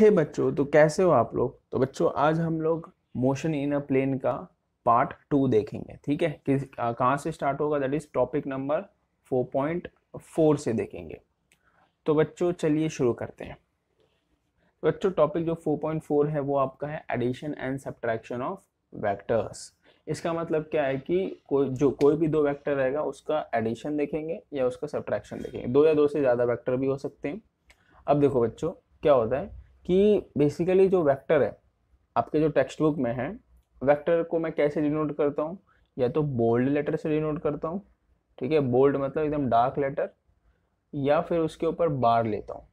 हे hey बच्चों तो कैसे हो आप लोग तो बच्चों आज हम लोग मोशन इन अ प्लेन का पार्ट टू देखेंगे ठीक है कि कहाँ से स्टार्ट होगा दैट इज टॉपिक नंबर 4.4 से देखेंगे तो बच्चों चलिए शुरू करते हैं तो बच्चों टॉपिक जो 4.4 है वो आपका है addition and subtraction of vectors इसका मतलब क्या है कि कोई जो कोई भी दो वैक्टर रहेगा उसका एडिशन देखेंगे या उसका सब्ट्रैक्शन देखेंगे दो या दो से ज़्यादा वैक्टर भी हो सकते हैं अब देखो बच्चों क्या होता है कि बेसिकली जो वेक्टर है आपके जो टेक्स्ट बुक में है वेक्टर को मैं कैसे डिनोट करता हूँ या तो बोल्ड लेटर से डिनोट करता हूँ ठीक है बोल्ड मतलब एकदम डार्क लेटर या फिर उसके ऊपर बार लेता हूँ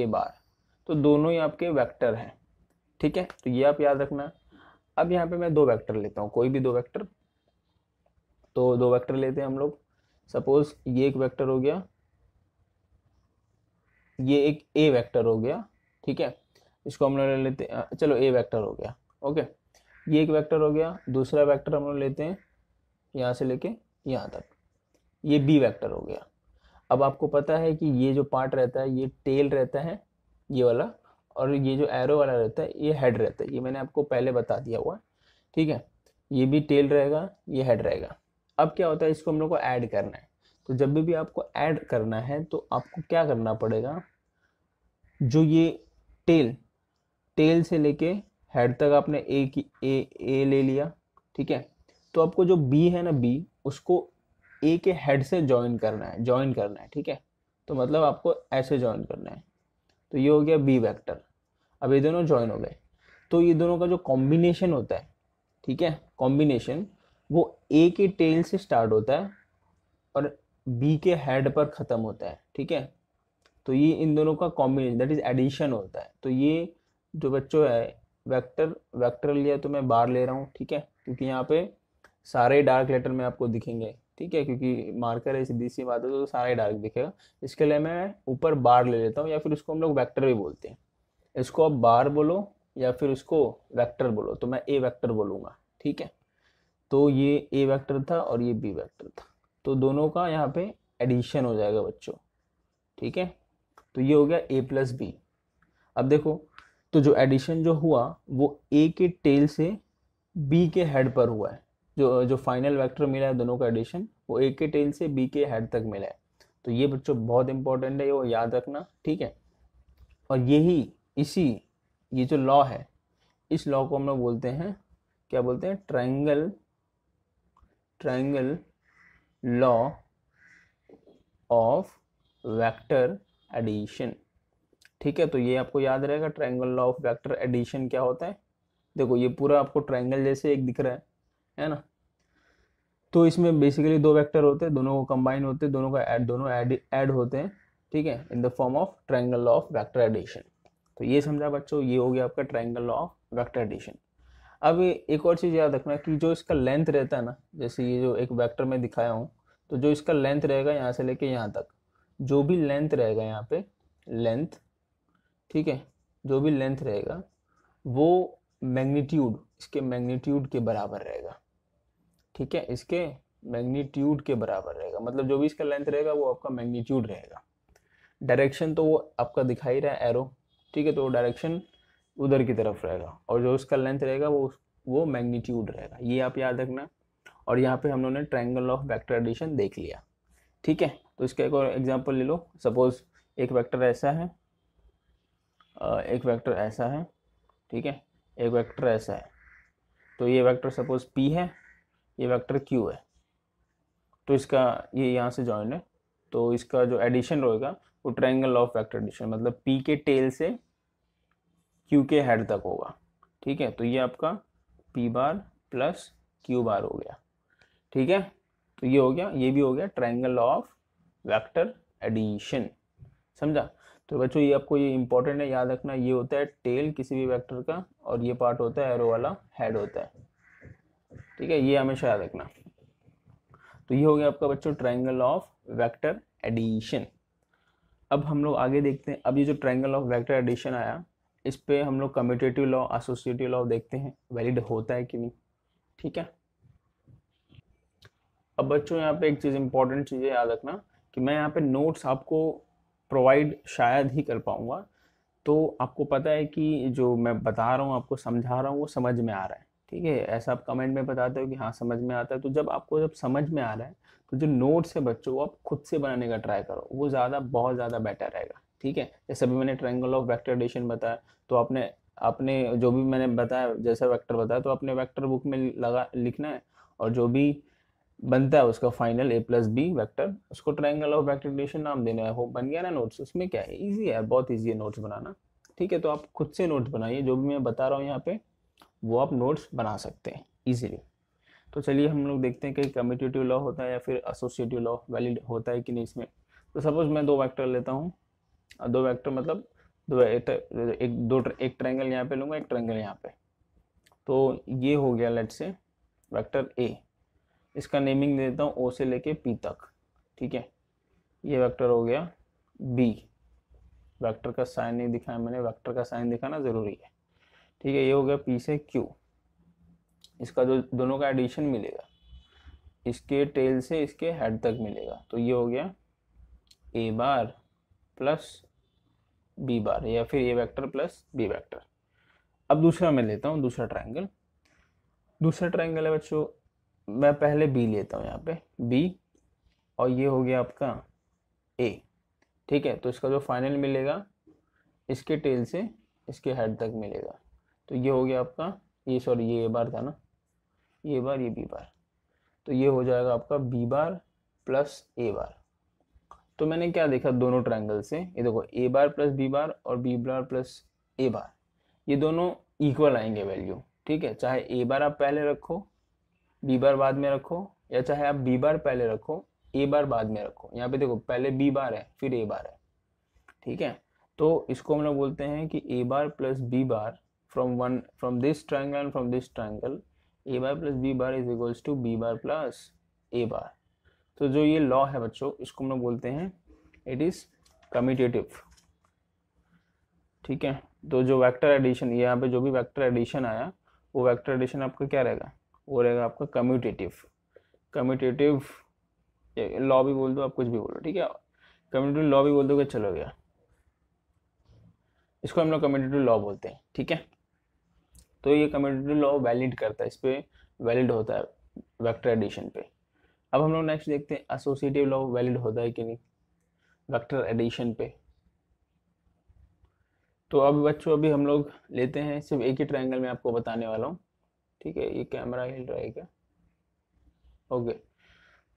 ए बार तो दोनों ही आपके वेक्टर हैं ठीक है तो ये आप याद रखना अब यहाँ पे मैं दो वेक्टर लेता हूँ कोई भी दो वेक्टर तो दो वेक्टर लेते हैं हम लोग सपोज ये एक वेक्टर हो गया ये एक ए वेक्टर हो गया ठीक है इसको हम लोग ले लेते हैं चलो ए वेक्टर हो गया ओके ये एक वेक्टर हो गया दूसरा वेक्टर हम लोग लेते हैं यहाँ से लेके यहाँ तक ये बी वेक्टर हो गया अब आपको पता है कि ये जो पार्ट रहता है ये टेल रहता है ये वाला और ये जो एरो वाला रहता है ये हेड रहता है ये मैंने आपको पहले बता दिया हुआ ठीक है ये भी टेल रहेगा ये हेड रहेगा अब क्या होता है इसको हम लोग को ऐड करना है तो जब भी आपको ऐड करना है तो आपको क्या करना पड़ेगा जो ये टेल टेल से लेके हेड तक आपने ए की ए ए ले लिया ठीक है तो आपको जो बी है ना बी उसको ए के हेड से ज्वाइन करना है ज्वाइन करना है ठीक है तो मतलब आपको ऐसे ज्वाइन करना है तो ये हो गया बी वेक्टर अब ये दोनों ज्वाइन हो गए तो ये दोनों का जो कॉम्बिनेशन होता है ठीक है कॉम्बिनेशन वो ए के टेल से स्टार्ट होता है और बी के हेड पर ख़त्म होता है ठीक है तो ये इन दोनों का कॉम्बिनेशन दैट इज एडिशन होता है तो ये जो बच्चों है वेक्टर वेक्टर लिया तो मैं बार ले रहा हूँ ठीक है क्योंकि यहाँ पे सारे डार्क लेटर में आपको दिखेंगे ठीक है क्योंकि मार्कर है सीधी सी बात है तो सारा ही डार्क दिखेगा इसके लिए मैं ऊपर बार ले लेता हूँ या फिर उसको हम लोग वैक्टर भी बोलते हैं इसको आप बार बोलो या फिर उसको वैक्टर बोलो तो मैं ए वैक्टर बोलूँगा ठीक है तो ये ए वैक्टर था और ये बी वैक्टर था तो दोनों का यहाँ पे एडिशन हो जाएगा बच्चों ठीक है तो ये हो गया ए प्लस बी अब देखो तो जो एडिशन जो हुआ वो ए के टेल से बी के हेड पर हुआ है जो जो फाइनल वेक्टर मिला है दोनों का एडिशन वो ए के टेल से बी के हेड तक मिला है तो ये बच्चों बहुत इंपॉर्टेंट है वो याद रखना ठीक है और यही इसी ये जो लॉ है इस लॉ को हम लोग बोलते हैं क्या बोलते हैं triangle triangle law of vector addition ठीक है तो ये आपको याद रहेगा triangle law of vector addition क्या होता है देखो ये पूरा आपको ट्रायंगल जैसे एक दिख रहा है है ना तो इसमें बेसिकली दो वेक्टर होते हैं दोनों को कंबाइन होते हैं दोनों का एड दोनों एड ऐड होते हैं ठीक है in the form of triangle law of vector addition तो ये समझा बच्चों ये हो गया आपका triangle law of vector addition अब एक और चीज़ याद रखना कि जो इसका लेंथ रहता है ना जैसे ये जो एक वैक्टर में दिखाया हूँ तो जो इसका लेंथ रहेगा यहाँ से लेके यहाँ तक जो भी लेंथ रहेगा यहाँ पे लेंथ ठीक है जो भी लेंथ रहेगा वो मैग्नीट्यूड इसके मैग्नीट्यूड के बराबर रहेगा ठीक है इसके मैग्नीट्यूड के बराबर रहेगा मतलब जो भी इसका लेंथ रहेगा वो आपका मैग्नीट्यूड रहेगा डायरेक्शन तो वो आपका दिखाई रहा है एरो ठीक है तो डायरेक्शन उधर की तरफ रहेगा और जो उसका लेंथ रहेगा वो वो मैग्नीट्यूड रहेगा ये आप याद रखना और यहाँ पे हम लोगों ने ट्रायंगल ऑफ वेक्टर एडिशन देख लिया ठीक है तो इसका एक और एग्जाम्पल ले लो सपोज एक वेक्टर ऐसा है एक वेक्टर ऐसा है ठीक है एक वेक्टर ऐसा है तो ये वेक्टर सपोज पी है ये वेक्टर क्यू है तो इसका ये यहाँ से जॉइन है तो इसका जो एडिशन रहेगा वो ट्रायंगल ऑफ वेक्टर एडिशन मतलब पी के टेल से क्यू के हेड तक होगा ठीक है तो ये आपका P bar plus Q bar हो गया ठीक है तो ये हो गया ये भी हो गया ट्रायंगल ऑफ वेक्टर एडिशन समझा तो बच्चों ये आपको ये इंपॉर्टेंट है याद रखना ये होता है टेल किसी भी वेक्टर का और ये पार्ट होता है एरो वाला हेड होता है ठीक है ये हमेशा याद रखना तो ये हो गया आपका बच्चों ट्राइंगल ऑफ वेक्टर एडिशन अब हम लोग आगे देखते हैं अब ये जो ट्राइंगल ऑफ वैक्टर एडिशन आया इस पर हम लोग कम्यूटेटिव लॉ एसोसिएटिव लॉ देखते हैं वैलिड होता है कि नहीं ठीक है अब बच्चों यहाँ पे एक चीज़ इंपॉर्टेंट चीज़ है याद रखना कि मैं यहाँ पे नोट्स आपको प्रोवाइड शायद ही कर पाऊंगा तो आपको पता है कि जो मैं बता रहा हूँ आपको समझा रहा हूँ वो समझ में आ रहा है ठीक है ऐसा आप कमेंट में बताते हो कि हाँ समझ में आता है तो जब आपको जब समझ में आ रहा है तो जो नोट्स है बच्चों वो आप खुद से बनाने का ट्राई करो वो ज़्यादा बहुत ज़्यादा बेटर रहेगा ठीक है जैसे अभी मैंने ट्रायंगल ऑफ वेक्टर एडिशन बताया तो आपने अपने जो भी मैंने बताया जैसा वेक्टर बताया तो अपने वेक्टर बुक में लगा लिखना है और जो भी बनता है उसका final A plus B vector उसको ट्राइंगल ऑफ वैक्टर रिलेशन नाम देना है वो बन गया ना नोट्स उसमें क्या है ईजी है बहुत ईजी है नोट्स बनाना ठीक है तो आप खुद से नोट्स बनाइए जो भी मैं बता रहा हूँ यहाँ पे वो आप नोट्स बना सकते हैं ईजिली तो चलिए हम लोग देखते हैं कि कम्यूटेटिव लॉ होता है या फिर एसोसिएटिव लॉ वैलिड होता है कि नहीं इसमें तो सपोज मैं दो वैक्टर लेता हूँ दो वैक्टर मतलब दो एक दो एक ट्राइंगल यहाँ पे लूँगा एक ट्राइंगल यहाँ पे तो ये हो गया लेट से वैक्टर ए इसका नेमिंग दे देता हूँ ओ से लेके पी तक ठीक है ये वेक्टर हो गया बी वेक्टर का साइन नहीं दिखाया मैंने वेक्टर का साइन दिखाना ज़रूरी है ठीक है ये हो गया पी से क्यू इसका जो दोनों का एडिशन मिलेगा इसके टेल से इसके हेड तक मिलेगा तो ये हो गया A bar plus B bar या फिर A vector plus B vector अब दूसरा मैं लेता हूँ दूसरा ट्राइंगल दूसरा ट्राइंगल है बच्चों मैं पहले बी लेता हूँ यहाँ पे बी और ये हो गया आपका ए ठीक है तो इसका जो फाइनल मिलेगा इसके टेल से इसके हेड तक मिलेगा तो ये हो गया आपका ये सॉरी ये ए बार था ना ये बार ये बी बार तो ये हो जाएगा आपका B bar plus A bar तो मैंने क्या देखा दोनों ट्रायंगल से ये देखो ए बार प्लस बी बार और बी बार प्लस ए बार ये दोनों इक्वल आएंगे वैल्यू ठीक है चाहे ए बार आप पहले रखो बी बार बाद में रखो या चाहे आप बी बार पहले रखो ए बार बाद में रखो यहाँ पे देखो पहले बी बार है फिर ए बार है ठीक है तो इसको हम लोग बोलते हैं कि A bar plus B bar from one from this triangle and from this triangle A bar plus B bar is equals to B bar plus A bar तो जो ये लॉ है बच्चों इसको हम लोग बोलते हैं इट इज़ कम्यूटेटिव ठीक है तो जो वैक्टर एडिशन यहाँ पे जो भी वैक्टर एडिशन आया वो वैक्टर एडिशन आपका क्या रहेगा वो रहेगा आपका कम्यूटेटिव कम्यूटेटिव लॉ भी बोल दो आप कुछ भी बोलो ठीक है कम्यूटेटिव लॉ भी बोल दो चलो गया इसको हम लोग कम्यूटेटिव लॉ बोलते हैं ठीक है तो ये कम्यूटेटिव लॉ वैलिड करता है इस पर वैलिड होता है वैक्टर एडिशन पे अब हम लोग नेक्स्ट देखते हैं एसोसिएटिव लॉ वैलिड होता है कि नहीं वैक्टर एडिशन पे तो अब बच्चों अभी हम लोग लेते हैं सिर्फ एक ही ट्रायंगल में आपको बताने वाला हूँ ठीक है ये कैमरा हिल रहा है ओके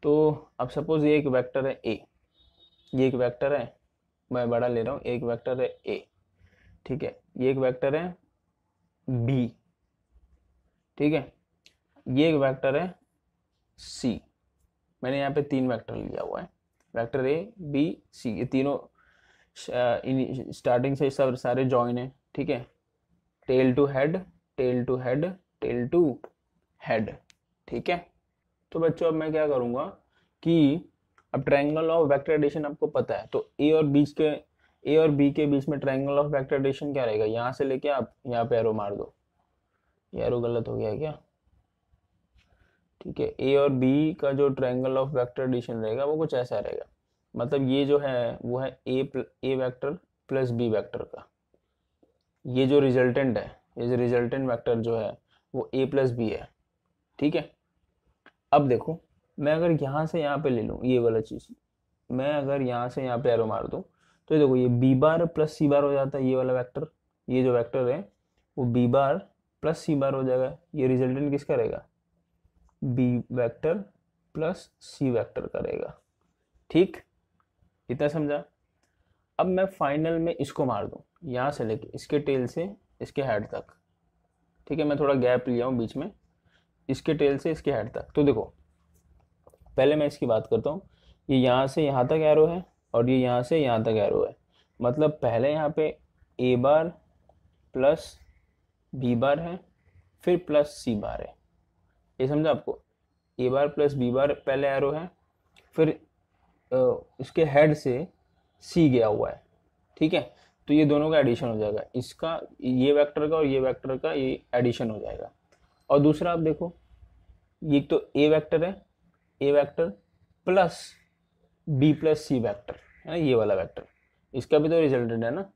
तो अब सपोज ये एक वेक्टर है ए ये एक वेक्टर है मैं बड़ा ले रहा हूँ एक वेक्टर है ए ठीक है ये एक वेक्टर है बी ठीक है ये एक वेक्टर है सी मैंने यहाँ पे तीन वेक्टर लिया हुआ है वेक्टर ए बी सी ये तीनों स्टार्टिंग से सब सारे जॉइन है ठीक है tail to head tail to head tail to head ठीक है तो बच्चों अब मैं क्या करूँगा कि अब ट्रायंगल ऑफ वेक्टर एडिशन आपको पता है तो ए और बी के ए और बी के बीच में ट्रायंगल ऑफ वेक्टर एडिशन क्या रहेगा यहाँ से लेके आप यहाँ पे एरो मार दो एरो गलत हो गया क्या ठीक है ए और बी का जो ट्रायंगल ऑफ वेक्टर एडिशन रहेगा वो कुछ ऐसा रहेगा मतलब ये जो है वो है A A vector plus B vector का ये जो रिजल्टेंट है ये जो रिजल्टेंट वैक्टर जो है वो ए प्लस बी है ठीक है अब देखो मैं अगर यहाँ से यहाँ पे ले लूँ ये वाला चीज़ मैं अगर यहाँ से यहाँ पे एरो मार दूँ तो देखो ये बी बार प्लस सी बार हो जाता है ये वाला वेक्टर ये जो वेक्टर है वो बी बार प्लस सी बार हो जाएगा ये रिजल्टेंट किसका रहेगा B vector plus C vector का रहेगा ठीक इतना समझा अब मैं फाइनल में इसको मार दूँ यहाँ से लेके इसके टेल से इसके हेड तक ठीक है मैं थोड़ा गैप लिया हूँ बीच में इसके टेल से इसके हेड तक तो देखो पहले मैं इसकी बात करता हूँ ये यहाँ से यहाँ तक एरो है और ये यहाँ से यहाँ तक एरो है मतलब पहले यहाँ पे ए बार प्लस बी बार है फिर प्लस सी बार है ये समझा आपको ए बार प्लस बी बार पहले एरो है फिर इसके हेड से सी गया हुआ है ठीक है तो ये दोनों का एडिशन हो जाएगा इसका ये वेक्टर का और ये वेक्टर का ये एडिशन हो जाएगा और दूसरा आप देखो ये तो ए वेक्टर है A vector plus B plus C vector है ना ये वाला वैक्टर इसका भी तो रिजल्टेंट है ना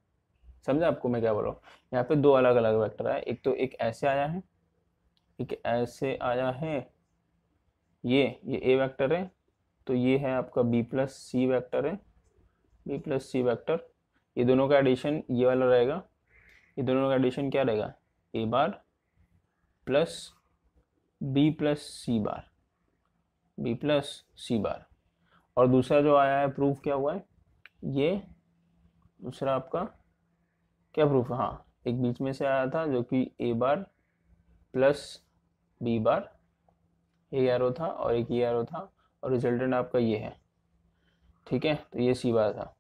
समझा आपको मैं क्या बोल रहा हूँ यहाँ पे दो अलग अलग वैक्टर आए एक तो एक ऐसे आया है एक ऐसे आया है ये ये ए वैक्टर है तो ये है आपका बी प्लस सी वैक्टर है बी प्लस सी वैक्टर ये दोनों का एडिशन ये वाला रहेगा ये दोनों का एडिशन क्या रहेगा A bar plus B plus C bar B plus C bar और दूसरा जो आया है प्रूफ क्या हुआ है ये दूसरा आपका क्या प्रूफ है हाँ एक बीच में से आया था जो कि ए बार प्लस बी बार ये ओ था और एक ये e ओ था और रिजल्टेंट आपका ये है ठीक है तो ये सी बार था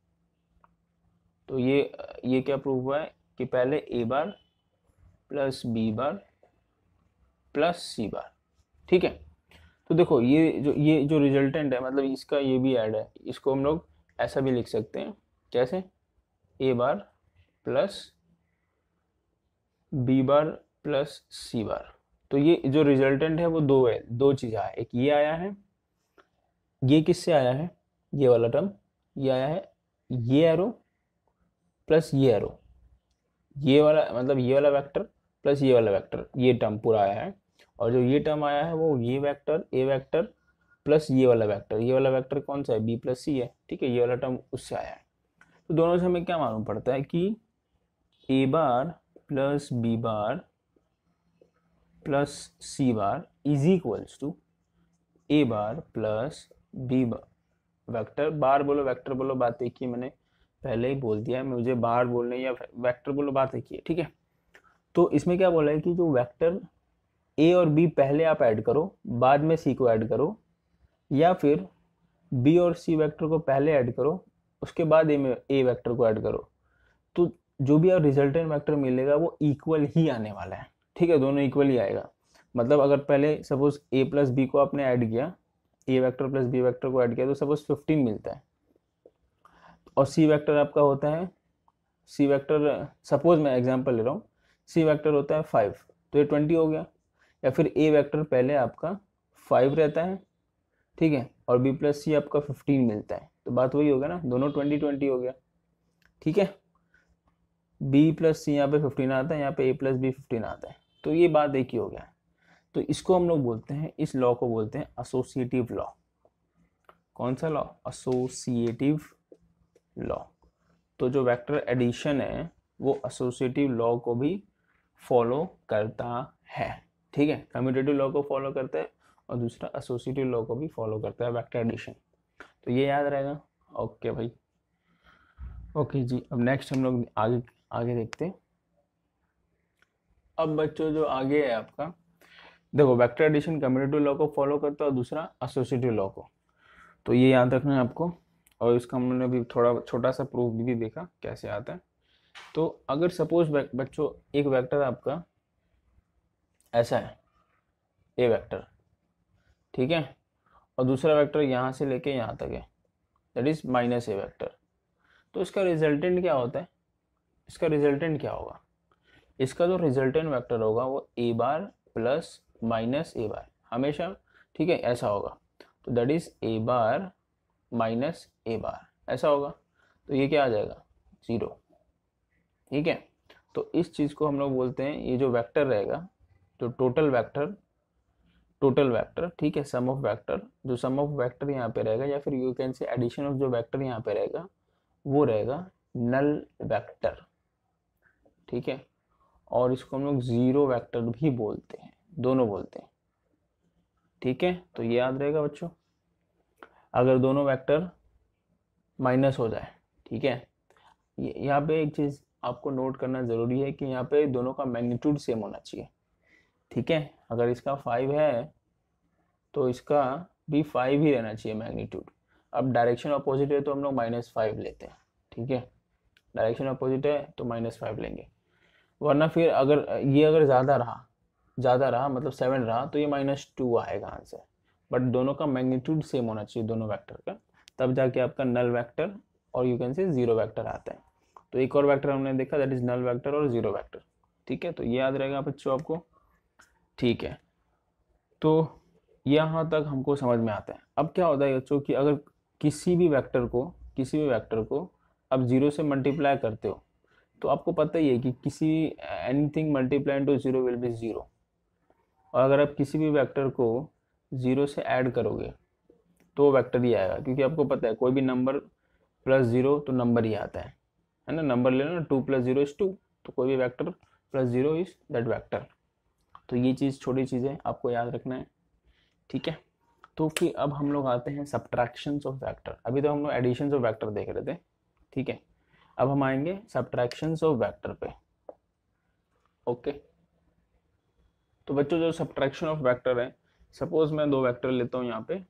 तो ये ये क्या प्रूफ हुआ है कि पहले A bar plus B bar plus C bar ठीक है तो देखो ये जो ये जो रिजल्टेंट है मतलब इसका ये भी ऐड है इसको हम लोग ऐसा भी लिख सकते हैं कैसे A bar plus B bar plus C bar तो ये जो रिजल्टेंट है वो दो है दो चीज़ आया एक ये आया है ये किससे आया है ये वाला टर्म ये आया है ये एरो प्लस ये एरो ये वाला मतलब ये वाला वेक्टर प्लस ये वाला वेक्टर ये टर्म पूरा आया है और जो ये टर्म आया है वो ये वेक्टर ए वेक्टर प्लस ये वाला वेक्टर ये वाला वेक्टर कौन सा है बी प्लस सी है ठीक है ये वाला टर्म उससे आया है तो दोनों से हमें क्या मालूम पड़ता है कि A bar plus B bar plus C bar is equals to A bar plus B bar vector bar बोलो वैक्टर बोलो बात देखिए मैंने पहले ही बोल दिया है मुझे बाहर बोलने या वैक्टर बोलो बात लिखी है ठीक है तो इसमें क्या बोला है कि जो वैक्टर ए और बी पहले आप ऐड करो बाद में सी को ऐड करो या फिर बी और सी वैक्टर को पहले ऐड करो उसके बाद ए में ए वैक्टर को ऐड करो तो जो भी आप रिजल्टेंट वैक्टर मिलेगा वो इक्वल ही आने वाला है ठीक है दोनों इक्वल ही आएगा मतलब अगर पहले सपोज ए प्लस बी को आपने ऐड किया A vector plus B vector को ऐड किया तो सपोज फिफ्टीन मिलता है और सी वेक्टर आपका होता है सी वेक्टर सपोज मैं एग्जांपल ले रहा हूँ सी वेक्टर होता है फाइव तो ये ट्वेंटी हो गया या फिर ए वेक्टर पहले आपका फाइव रहता है ठीक है और बी प्लस सी आपका फिफ्टीन मिलता है तो बात वही हो गया ना दोनों ट्वेंटी ट्वेंटी हो गया ठीक है बी प्लस सी यहाँ पे फिफ्टीन आता है यहाँ पे ए प्लस बी फिफ्टीन आता है तो ये बात एक ही हो गया तो इसको हम लोग बोलते हैं इस लॉ को बोलते हैं एसोसिएटिव लॉ कौन सा लॉ असोसिएटिव लॉ तो जो वेक्टर एडिशन है वो एसोसिएटिव लॉ को भी फॉलो करता है ठीक है कम्यूटेटिव लॉ को फॉलो करता है और दूसरा एसोसिएटिव लॉ को भी फॉलो करता है वेक्टर एडिशन तो ये याद रहेगा ओके भाई ओके जी अब नेक्स्ट हम लोग आगे आगे देखते हैं अब बच्चों जो आगे है आपका देखो वेक्टर एडिशन कम्यूटेटिव लॉ को फॉलो करता है और दूसरा एसोसिएटिव लॉ को तो ये याद रखना है आपको और इसका हमने भी थोड़ा छोटा सा प्रूफ भी देखा कैसे आता है तो अगर सपोज बच्चों एक वेक्टर आपका ऐसा है ए वेक्टर ठीक है और दूसरा वेक्टर यहाँ से लेके यहाँ तक है that is minus A vector तो इसका रिजल्टेंट क्या होता है इसका रिजल्टेंट क्या होगा इसका जो रिजल्टेंट वेक्टर होगा वो ए बार प्लस माइनस ए बार हमेशा ठीक है ऐसा होगा तो that is A bar minus A bar ऐसा होगा तो ये क्या आ जाएगा ज़ीरो ठीक है तो इस चीज़ को हम लोग बोलते हैं ये जो वेक्टर रहेगा जो टोटल वेक्टर टोटल वेक्टर ठीक है सम ऑफ वेक्टर जो सम ऑफ वेक्टर यहाँ पे रहेगा या फिर you can say addition of जो वेक्टर यहाँ पे रहेगा वो रहेगा नल वेक्टर ठीक है और इसको हम लोग ज़ीरो वैक्टर भी बोलते हैं दोनों बोलते हैं ठीक है तो ये याद रहेगा बच्चों अगर दोनों वैक्टर माइनस हो जाए ठीक है यहाँ पे एक चीज़ आपको नोट करना ज़रूरी है कि यहाँ पे दोनों का मैग्नीट्यूड सेम होना चाहिए ठीक है अगर इसका फाइव है तो इसका भी फाइव ही रहना चाहिए मैग्नीट्यूड अब डायरेक्शन अपोजिट है तो हम लोग माइनस फाइव लेते हैं ठीक है डायरेक्शन अपोजिट है तो माइनस फाइव लेंगे वरना फिर अगर ये अगर ज़्यादा रहा ज़्यादा रहा मतलब सेवन रहा तो ये माइनस टू आएगा आंसर बट दोनों का मैग्नीट्यूड सेम होना चाहिए दोनों वैक्टर का तब जाके आपका नल वैक्टर और you can say zero vector आता है तो एक और वैक्टर हमने देखा दैट इज नल वैक्टर और जीरो वैक्टर ठीक है तो ये याद रहेगा बच्चों आपको ठीक है तो यहाँ तक हमको समझ में आता है अब क्या होता है बच्चों कि अगर किसी भी वैक्टर को किसी भी वैक्टर को आप जीरो से मल्टीप्लाई करते हो तो आपको पता ही है कि किसी anything multiply to zero will be zero और अगर आप किसी भी वेक्टर को ज़ीरो से ऐड करोगे तो वेक्टर ही आएगा क्योंकि आपको पता है कोई भी नंबर प्लस जीरो तो नंबर ही आता है है ना नंबर ले लो ना two plus zero is two तो कोई भी vector plus zero is that vector तो ये चीज़ छोटी चीज़ें आपको याद रखना है ठीक है तो कि अब हम लोग आते हैं सब्ट्रैक्शन ऑफ वैक्टर अभी तो हम लोग एडिशन ऑफ वैक्टर देख रहे थे ठीक है अब हम आएंगे सब्ट्रैक्शन ऑफ वैक्टर पे ओके तो बच्चों जो सब्ट्रैक्शन ऑफ वैक्टर है सपोज मैं दो वैक्टर लेता हूँ यहाँ पे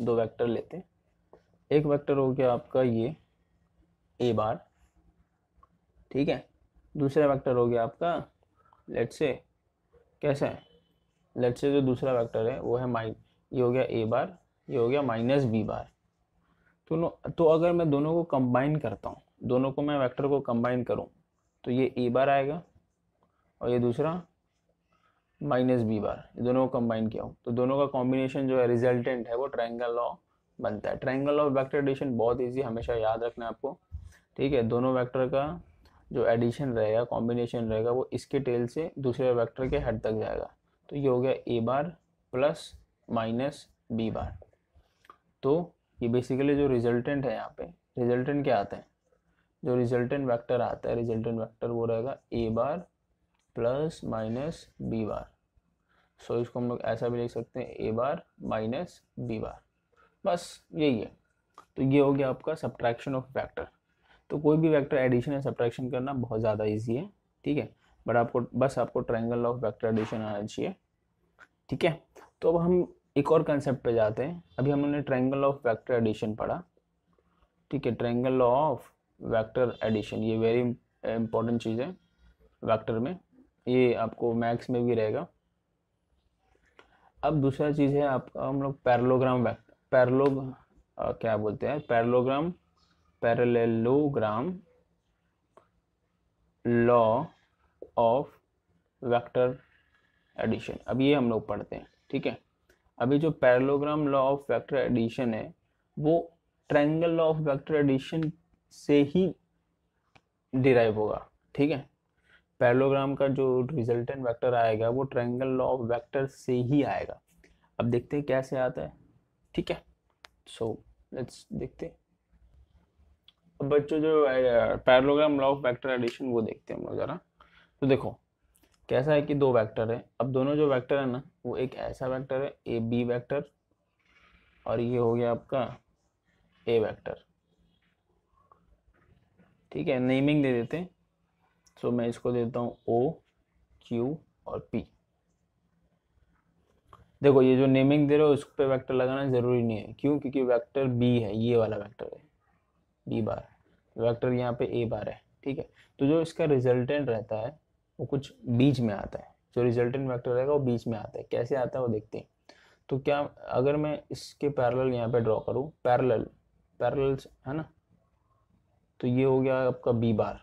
दो वेक्टर लेते हैं एक वेक्टर हो गया आपका ये ए बार ठीक है दूसरा वेक्टर हो गया आपका लेट से कैसा है लेट से जो दूसरा वेक्टर है वो है माइन ये हो गया ए बार ये हो गया माइनस बी बार तो तो अगर मैं दोनों को कंबाइन करता हूँ दोनों को मैं वेक्टर को कंबाइन करूँ तो ये ए बार आएगा और ये दूसरा माइनस बी बार ये दोनों को कंबाइन किया हूँ तो दोनों का कॉम्बिनेशन जो है रिजल्टेंट है वो ट्राइंगल लॉ बनता है ट्राइंगल ऑफ वैक्टर एडिशन बहुत ईजी हमेशा याद रखना है आपको ठीक है दोनों वैक्टर का जो एडिशन रहेगा कॉम्बिनेशन रहेगा वो इसके टेल से दूसरे वैक्टर के हेड तक जाएगा तो ये हो गया A bar plus minus B bar तो ये बेसिकली जो रिजल्टेंट है यहाँ पे रिजल्टेंट क्या आता है जो रिजल्टेंट वेक्टर आता है रिजल्टेंट वेक्टर वो रहेगा A bar plus minus B bar so इसको हम लोग ऐसा भी लिख सकते हैं ए बार माइनस बी बार बस यही है तो ये हो गया आपका सब्ट्रैक्शन ऑफ वैक्टर तो कोई भी वैक्टर एडिशन या सब्ट्रैक्शन करना बहुत ज़्यादा ईजी है ठीक है बट आपको बस आपको ट्रायंगल ऑफ वैक्टर एडिशन आना चाहिए ठीक है तो अब हम एक और कंसेप्ट पे जाते हैं अभी हमने ट्रायंगल ऑफ वेक्टर एडिशन पढ़ा ठीक है ट्रायंगल ऑफ वेक्टर एडिशन ये वेरी इंपॉर्टेंट चीज़ है वेक्टर में ये आपको मैक्स में भी रहेगा अब दूसरा चीज़ है आपका हम लोग पैरलोग्राम पैरलोग क्या बोलते हैं parallelogram parallelogram law of vector addition अब ये हम लोग पढ़ते हैं ठीक है अभी जो parallelogram law of vector addition है वो triangle law of vector addition से ही डिराइव होगा ठीक है पैरलोग्राम का जो रिजल्टेंट वेक्टर आएगा वो ट्रायंगल लॉ ऑफ वेक्टर से ही आएगा अब देखते हैं कैसे आता है ठीक है सो so, लेट्स देखते हैं अब बच्चों जो parallelogram law of vector addition वो देखते हैं हम लोग ज़रा तो देखो कैसा है कि दो वेक्टर है अब दोनों जो वेक्टर है ना वो एक ऐसा वेक्टर है ए बी वेक्टर और ये हो गया आपका ए वेक्टर ठीक है नेमिंग दे देते हैं सो मैं इसको देता हूँ ओ क्यू और पी देखो ये जो नेमिंग दे रहे हो उस पर वैक्टर लगाना ज़रूरी नहीं है क्यों क्योंकि वैक्टर बी है ये वाला वैक्टर है बी बार वैक्टर यहाँ पे ए बार है ठीक है तो जो इसका रिजल्टेंट रहता है वो कुछ बीच में आता है जो रिजल्टेंट वैक्टर रहेगा वो बीच में आता है कैसे आता है वो देखते हैं तो क्या अगर मैं इसके पैरल यहाँ पे ड्रॉ करूँ पैरल पैरल है ना तो ये हो गया आपका बी बार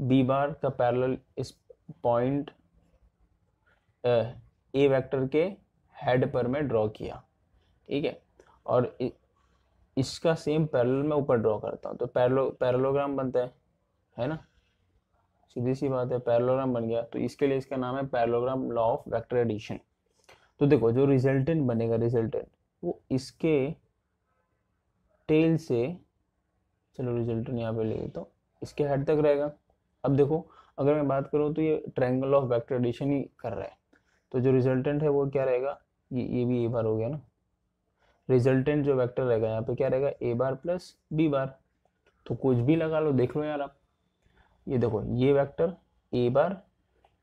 बी बार का पैरेलल इस पॉइंट ए वेक्टर के हेड पर मैं ड्रॉ किया ठीक है और इसका सेम पैरेलल मैं ऊपर ड्रॉ करता हूँ तो पैरलो पैरलोग्राम बनता है है ना सीधी सी बात है पैरलोग्राम बन गया तो इसके लिए इसका नाम है parallelogram law of vector addition तो देखो जो रिजल्टेंट बनेगा रिजल्टेंट वो इसके टेल से चलो रिजल्टेंट यहाँ पे ले लेता हूँ इसके हेड तक रहेगा अब देखो अगर मैं बात करूँ तो ये ट्रैंगल ऑफ वैक्टर एडिशन ही कर रहा है तो जो रिजल्टेंट है वो क्या रहेगा ये ये भी ए बार हो गया ना रिजल्टेंट जो वैक्टर रहेगा यहाँ पे क्या रहेगा A bar plus B bar तो कुछ भी लगा लो देख लो यार आप ये देखो ये vector A bar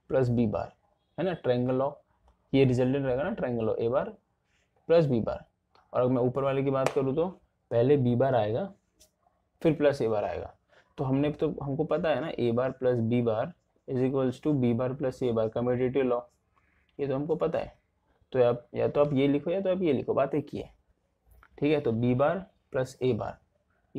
plus B bar है ना ट्रैंगल ऑफ ये रिजल्टेंट रहेगा ना triangle of A bar plus B bar और अगर मैं ऊपर वाले की बात करूँ तो पहले बी बार आएगा फिर प्लस ए बार आएगा तो हमने तो हमको पता है ना A bar plus B bar is equals to B bar plus A bar commutative law ये तो हमको पता है तो आप या तो आप ये लिखो या तो आप ये लिखो बात एक ही है ठीक है तो बी बार प्लस ए बार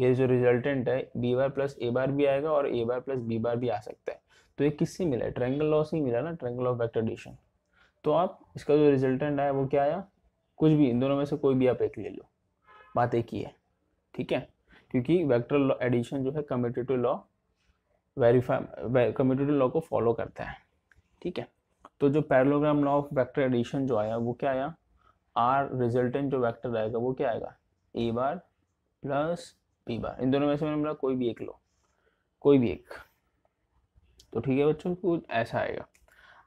ये जो रिजल्टेंट है बी बार प्लस ए बार भी आएगा और ए बार प्लस बी बार भी आ सकता है तो ये किससे मिला है ट्रैंगल लॉ से ही मिला ना ट्रैंगल ऑफ वेक्टर तो आप इसका जो रिजल्टेंट आया वो क्या आया कुछ भी इन दोनों में से कोई भी आप एक ले लो बात एक ही है ठीक है क्योंकि वेक्टर एडिशन जो है commutative law verify commutative law को फॉलो करता है ठीक है तो जो parallelogram law of vector addition जो आया वो क्या आया आर रिजल्टेंट जो वेक्टर आएगा वो क्या आएगा ए बार प्लस बी बार इन दोनों में से मैंने बोला कोई भी एक लो कोई भी एक तो ठीक है बच्चों कुछ ऐसा आएगा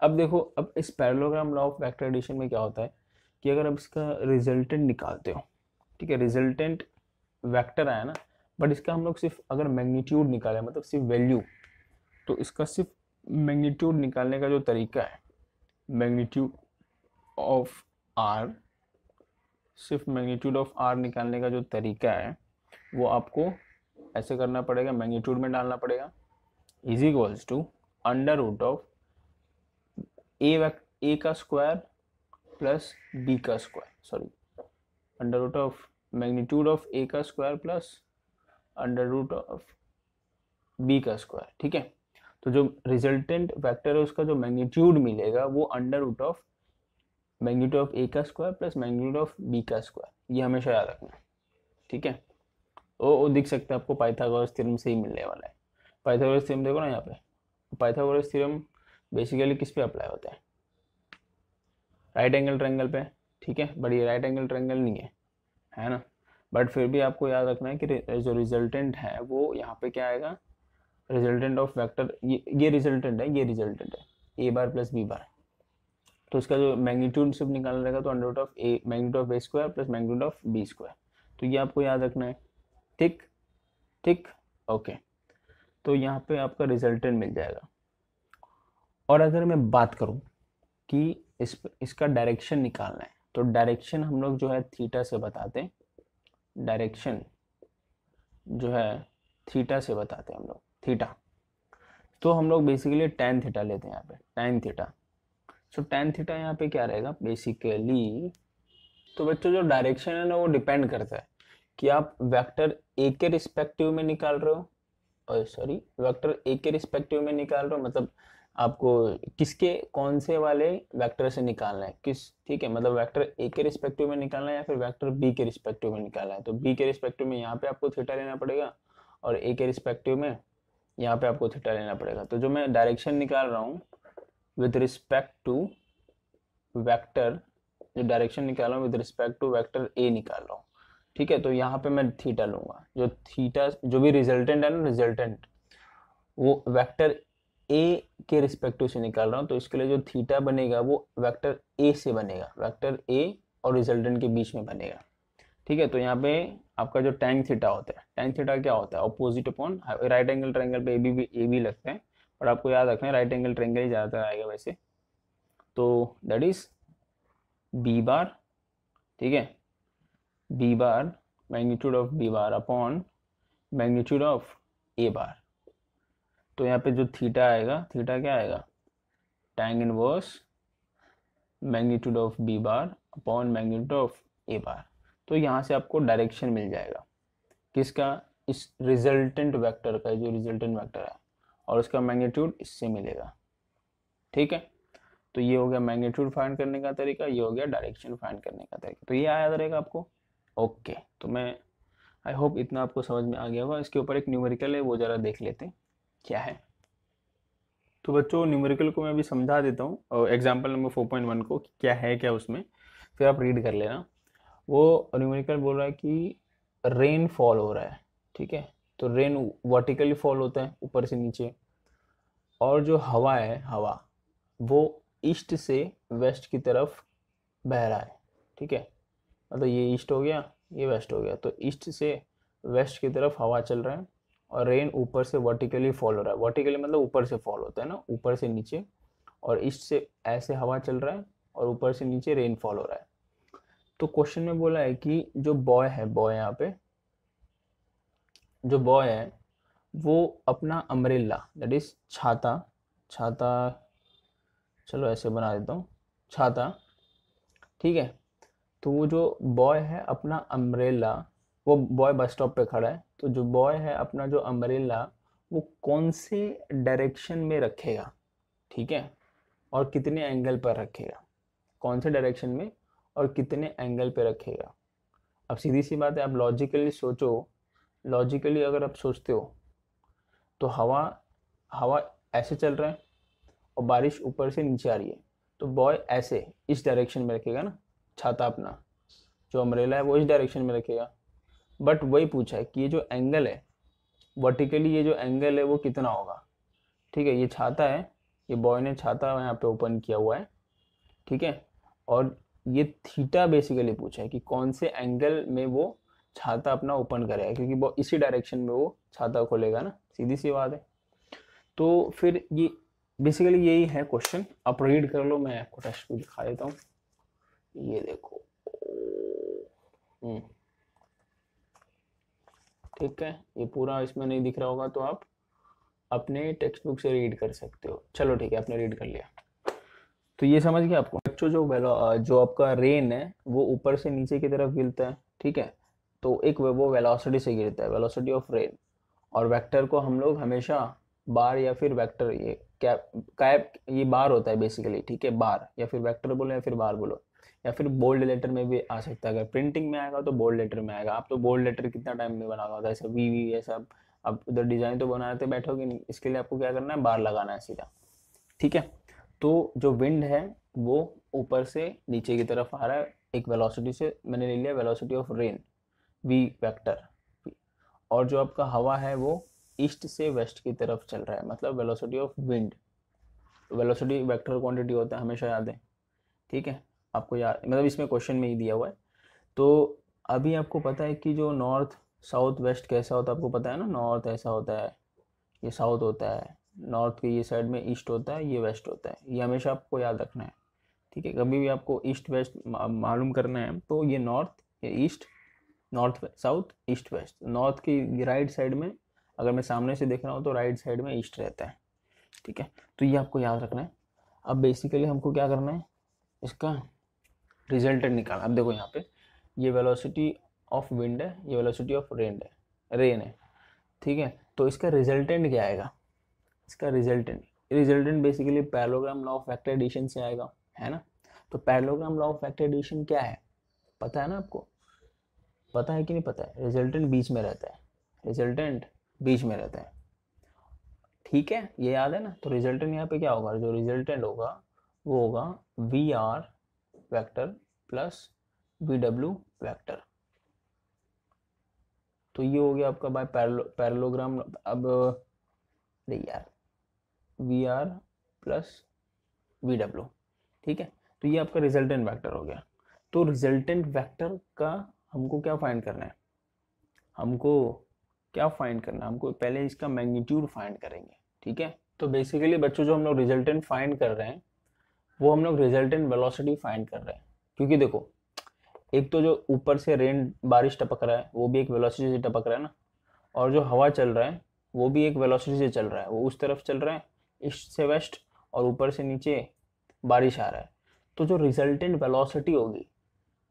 अब देखो अब इस parallelogram law of vector addition में क्या होता है कि अगर आप इसका रिजल्टेंट निकालते हो ठीक है रिजल्टेंट वेक्टर आया ना बट इसका हम लोग सिर्फ अगर मैग्नीट्यूड निकालें मतलब सिर्फ वैल्यू तो इसका सिर्फ मैग्नीट्यूड निकालने का जो तरीका है मैग्नीट्यूड ऑफ आर सिर्फ मैग्नीट्यूड ऑफ आर निकालने का जो तरीका है वो आपको ऐसे करना पड़ेगा मैग्नीट्यूड में डालना पड़ेगा is equals to under root of A A का स्क्वायर प्लस बी का square sorry under root of magnitude of A का square plus under root of B का स्क्वायर ठीक है तो जो रिजल्टेंट वेक्टर है उसका जो मैग्नीट्यूड मिलेगा वो under root of magnitude of A का square plus magnitude of B का स्क्वायर ये हमेशा याद रखना ठीक है वो वो दिख सकता है आपको पाइथागोरस थ्योरम से ही मिलने वाला है पाइथागोरस थ्योरम देखो ना यहाँ पे पाइथागोरस थ्योरम बेसिकली किस पे अप्लाई होता है राइट एंगल ट्रेंगल पे ठीक है बट ये राइट एंगल ट्रेंगल नहीं है है ना बट फिर भी आपको याद रखना है कि जो रिजल्टेंट है वो यहाँ पे क्या आएगा रिजल्टेंट ऑफ वेक्टर ये ये रिजल्टेंट है ये रिजल्टेंट है ए बार प्लस बी बार तो इसका जो मैग्नीट्यूड सिर्फ निकालना रहेगा तो under of A magnitude of A square plus magnitude of B square तो ये आपको याद रखना है ठीक ठीक ओके तो यहाँ पे आपका रिजल्टेंट मिल जाएगा और अगर मैं बात करूँ कि इस इसका डायरेक्शन निकालना है तो डायरेक्शन हम लोग जो है थीटा से बताते हैं डायरेक्शन जो है थीटा से बताते हैं हम लोग थीटा तो हम लोग बेसिकली टेन थीटा लेते हैं यहाँ पे tan theta so tan theta यहाँ पे क्या रहेगा बेसिकली तो बच्चों जो डायरेक्शन है ना वो डिपेंड करता है कि आप वेक्टर ए के रिस्पेक्टिव में निकाल रहे हो और सॉरी वेक्टर ए के रिस्पेक्टिव में निकाल रहे हो मतलब आपको किसके कौन से वाले वेक्टर से निकालना है किस ठीक है मतलब वेक्टर ए के रिस्पेक्टिव में निकालना है या फिर वेक्टर बी के रिस्पेक्टिव में निकालना है तो बी के रिस्पेक्टिव में यहाँ पे आपको थीटा लेना पड़ेगा और ए के रिस्पेक्टिव में यहाँ पे आपको थीटा लेना पड़ेगा तो जो मैं डायरेक्शन निकाल रहा हूँ विद रिस्पेक्ट टू वैक्टर जो डायरेक्शन निकाल रहा हूँ with respect to vector A निकाल रहा हूँ ठीक है तो यहाँ पे मैं थीटा लूंगा जो थीटा जो भी रिजल्टेंट है ना रिजल्टेंट वो वेक्टर ए के रिस्पेक्टिव से निकाल रहा हूँ तो इसके लिए जो थीटा बनेगा वो वेक्टर ए से बनेगा वेक्टर ए और रिजल्टेंट के बीच में बनेगा ठीक है तो यहाँ पे आपका जो टैंग थीटा होता है टैंग थीटा क्या होता है opposite upon right angle triangle पे ए बी भी ए बी लगते हैं पर आपको याद रखना है राइट एंगल ट्रैंगल ही ज़्यादातर आएगा वैसे तो दैट इज बी बार ठीक है B bar magnitude of B bar upon magnitude of A bar तो यहाँ पे जो थीटा आएगा थीटा क्या आएगा tan inverse magnitude of B bar upon magnitude of A bar तो यहाँ से आपको डायरेक्शन मिल जाएगा किसका इस रिजल्टेंट वेक्टर का जो रिजल्टेंट वेक्टर है और उसका मैग्नीट्यूड इससे मिलेगा ठीक है तो ये हो गया मैग्नीट्यूड फाइंड करने का तरीका ये हो गया डायरेक्शन फाइंड करने का तरीका तो ये आया रहेगा आपको ओके तो मैं आई होप इतना आपको समझ में आ गया होगा इसके ऊपर एक न्यूमेरिकल है वो ज़रा देख लेते हैं क्या है तो बच्चों न्यूमेरिकल को मैं अभी समझा देता हूँ और example number four point one को क्या है क्या उसमें फिर आप रीड कर लेना वो न्यूमेरिकल बोल रहा है कि रेन फॉल हो रहा है ठीक है तो रेन वर्टिकली फॉल होता है ऊपर से नीचे और जो हवा है हवा वो ईस्ट से वेस्ट की तरफ बह रहा है ठीक है मतलब ये ईस्ट हो गया ये वेस्ट हो गया तो ईस्ट से वेस्ट की तरफ हवा चल रहा है और रेन ऊपर से वर्टिकली फॉल हो रहा है वर्टिकली मतलब ऊपर से फॉल होता है ना ऊपर से नीचे और ईस्ट से ऐसे हवा चल रहा है और ऊपर से नीचे रेन फॉल हो रहा है तो क्वेश्चन में बोला है कि जो बॉय है बॉय यहाँ पे जो बॉय है वो अपना अम्ब्रेला दैट इज छाता छाता चलो ऐसे बना देता हूँ छाता ठीक है तो वो जो बॉय है अपना अम्ब्रेला वो बॉय बस स्टॉप पे खड़ा है तो जो बॉय है अपना जो अम्ब्रेला वो कौन से डायरेक्शन में रखेगा ठीक है और कितने एंगल पर रखेगा कौन से डायरेक्शन में और कितने एंगल पर रखेगा अब सीधी सी बात है आप लॉजिकली सोचो लॉजिकली अगर आप सोचते हो तो हवा हवा ऐसे चल रहा है और बारिश ऊपर से नीचे आ रही है तो बॉय ऐसे इस डायरेक्शन में रखेगा ना छाता अपना जो अम्ब्रेला है वो इस डायरेक्शन में रखेगा बट वही पूछा है कि ये जो एंगल है वर्टिकली ये जो एंगल है वो कितना होगा ठीक है ये छाता है ये बॉय ने छाता यहाँ पे ओपन किया हुआ है ठीक है और ये थीटा बेसिकली पूछा है कि कौन से एंगल में वो छाता अपना ओपन करेगा क्योंकि वो इसी डायरेक्शन में वो छाता खोलेगा ना सीधी सी बात है तो फिर ये बेसिकली यही है क्वेश्चन आप रीड कर लो मैं आपको टेस्ट को दिखा देता हूँ ये देखो हम्म ठीक है ये पूरा इसमें नहीं दिख रहा होगा तो आप अपने टेक्स्ट बुक से रीड कर सकते हो चलो ठीक है आपने रीड कर लिया तो ये समझ गया आपको बच्चों जो वेलो जो आपका रेन है वो ऊपर से नीचे की तरफ गिरता है ठीक है तो एक वो वेलोसिटी से गिरता है वेलोसिटी ऑफ रेन और वेक्टर को हम लोग हमेशा बार या फिर वैक्टर ये कैप कैप ये बार होता है बेसिकली ठीक है बार या फिर वैक्टर बोलो या फिर बार बोलो या फिर बोल्ड लेटर में भी आ सकता है अगर प्रिंटिंग में आएगा तो बोल्ड लेटर में आएगा आप तो बोल्ड लेटर कितना टाइम में बना होता है ऐसा वी वी ऐसा अब आप उधर डिज़ाइन तो बनाते बैठोगे नहीं इसके लिए आपको क्या करना है बार लगाना है सीधा ठीक है तो जो विंड है वो ऊपर से नीचे की तरफ आ रहा है एक वेलोसिटी से मैंने ले लिया velocity of rain V vector और जो आपका हवा है वो ईस्ट से वेस्ट की तरफ चल रहा है मतलब velocity of wind velocity vector quantity होता है हमेशा याद है ठीक है आपको याद मतलब इसमें क्वेश्चन में ही दिया हुआ है तो अभी आपको पता है कि जो नॉर्थ साउथ वेस्ट कैसा होता है आपको पता है ना नॉर्थ ऐसा होता है ये साउथ होता है नॉर्थ के ये साइड में ईस्ट होता है ये वेस्ट होता है ये हमेशा आपको याद रखना है ठीक है कभी भी आपको ईस्ट वेस्ट मालूम करना है तो ये नॉर्थ ये east north south east west north की राइट साइड में अगर मैं सामने से देख रहा हूँ तो राइट साइड में ईस्ट रहता है ठीक है तो ये आपको याद रखना है अब बेसिकली हमको क्या करना है इसका रिजल्टेंट निकालना अब देखो यहाँ पे ये वेलोसिटी ऑफ विंड है ये वेलोसिटी ऑफ रेन है रेन है ठीक है तो इसका रिजल्टेंट क्या आएगा इसका resultant resultant basically parallelogram law of vector addition से आएगा है ना तो parallelogram law of vector addition क्या है पता है ना आपको पता है कि नहीं पता है रिजल्टेंट बीच में रहता है रिजल्टेंट बीच में रहता है ठीक है ये याद है ना तो रिजल्टेंट यहाँ पे क्या होगा जो रिजल्टेंट होगा वो होगा V R vector plus B W vector तो ये हो गया आपका बाय पैरलो पैरलोग्राम अब देखिए यार V R plus V W ठीक है तो ये आपका रिजल्टेंट वेक्टर हो गया तो रिजल्टेंट वेक्टर का हमको क्या फाइंड करना है हमको क्या फाइंड करना है हमको पहले इसका मैग्नीट्यूड फाइंड करेंगे ठीक है तो बेसिकली बच्चों जो हम लोग रिजल्टेंट फाइंड कर रहे हैं वो हम लोग रिजल्टेंट वेलोसिटी फाइंड कर रहे हैं क्योंकि देखो एक तो जो ऊपर से रेन बारिश टपक रहा है वो भी एक वेलोसिटी से टपक रहा है ना और जो हवा चल रहा है वो भी एक वेलोसिटी से चल रहा है वो उस तरफ चल रहा है ईस्ट से वेस्ट और ऊपर से नीचे बारिश आ रहा है तो जो रिजल्टेंट वेलोसिटी होगी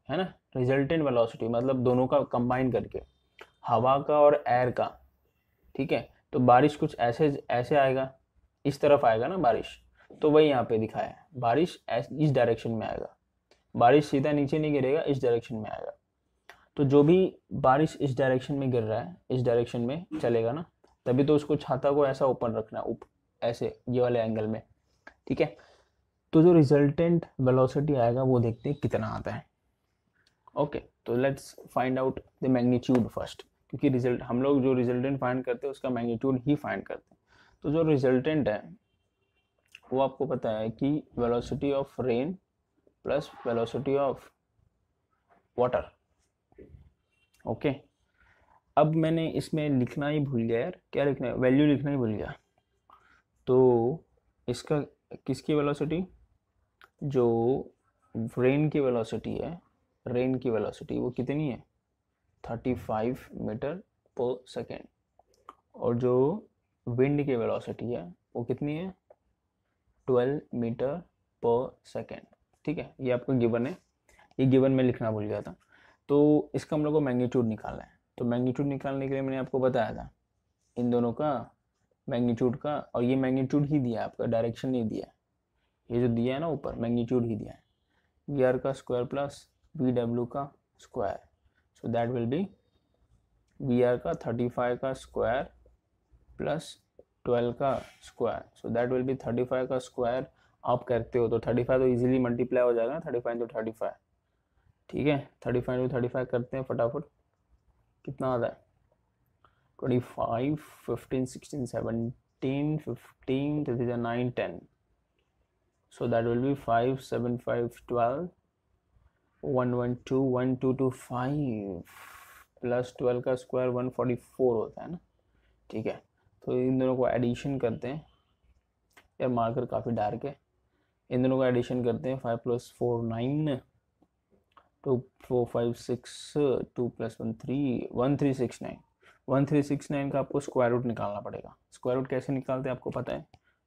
है ना रिजल्टेंट वेलोसिटी मतलब दोनों का कंबाइन करके हवा का और एयर का ठीक है तो बारिश कुछ ऐसे ऐसे आएगा इस तरफ आएगा ना बारिश तो वही यहाँ पे दिखाया है बारिश इस डायरेक्शन में आएगा बारिश सीधा नीचे नहीं गिरेगा इस डायरेक्शन में आएगा तो जो भी बारिश इस डायरेक्शन में गिर रहा है इस डायरेक्शन में चलेगा ना तभी तो उसको छाता को ऐसा ओपन रखना है ऐसे ये वाले एंगल में ठीक है तो जो रिजल्टेंट वेलोसिटी आएगा वो देखते हैं कितना आता है ओके तो let's find out the magnitude first क्योंकि रिजल्ट हम लोग जो रिजल्टेंट फाइंड करते हैं उसका मैग्नीट्यूड ही फाइंड करते हैं तो जो रिजल्टेंट है वो आपको पता है कि velocity of rain plus velocity of water okay अब मैंने इसमें लिखना ही भूल गया यार क्या लिखना है वैल्यू लिखना ही भूल गया तो इसका किसकी वेलोसिटी जो रेन की वेलोसिटी है रेन की वेलोसिटी वो कितनी है thirty five metre per second और जो विंड की वेलोसिटी है वो कितनी है ट्वेल्व मीटर पर सेकेंड ठीक है ये आपको गिवन है ये गिवन में लिखना भूल गया था तो इसका हम लोग को मैग्नीट्यूड निकालना है तो मैग्नीट्यूड निकालने के लिए मैंने आपको बताया था इन दोनों का मैग्नीट्यूड का और ये मैग्नीट्यूड ही दिया है आपका डायरेक्शन नहीं दिया है ये जो दिया है ना ऊपर मैग्नीट्यूड ही दिया है वी आर का स्क्वायर प्लस वी डब्ल्यू का square so that will be V R का थर्टी फाइव का स्क्वायर प्लस ट्वेल्व का square so that will be thirty five का स्क्वायर आप करते हो तो थर्टी फाइव तो इजीली मल्टीप्लाई हो जाएगा ना thirty five into thirty five ठीक है thirty five into thirty five करते हैं फटाफट कितना आता है twenty five fifteen sixteen seventeen fifteen thirty nine ten so that will be five seven five twelve one one two one two two five plus twelve का square one forty four होता है ना ठीक है तो इन दोनों को एडिशन करते हैं यार मार्कर काफ़ी डार्क है इन दोनों का एडिशन करते हैं five plus four nine two four five six two plus one three one three six nine one three six nine का आपको स्क्वायर रूट निकालना पड़ेगा स्क्वायर रूट कैसे निकालते हैं आपको पता है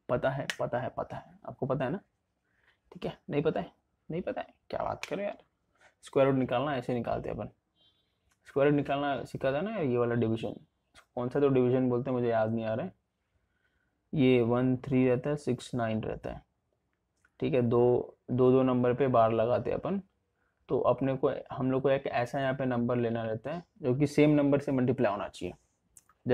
पता है पता है पता है आपको पता है ना ठीक है नहीं पता है नहीं पता है क्या बात करो यार स्क्वायर रूट निकालना ऐसे निकालते हैं अपन स्क्वायर रूट निकालना सीखा था ना ये वाला डिवीजन कौन सा तो डिवीजन बोलते हैं मुझे याद नहीं आ रहा है ये वन थ्री रहता है सिक्स नाइन रहता है ठीक है दो दो दो नंबर पे बार लगाते हैं अपन तो अपने को हम लोग को एक ऐसा यहाँ पे नंबर लेना रहता है जो कि सेम नंबर से मल्टीप्लाई होना चाहिए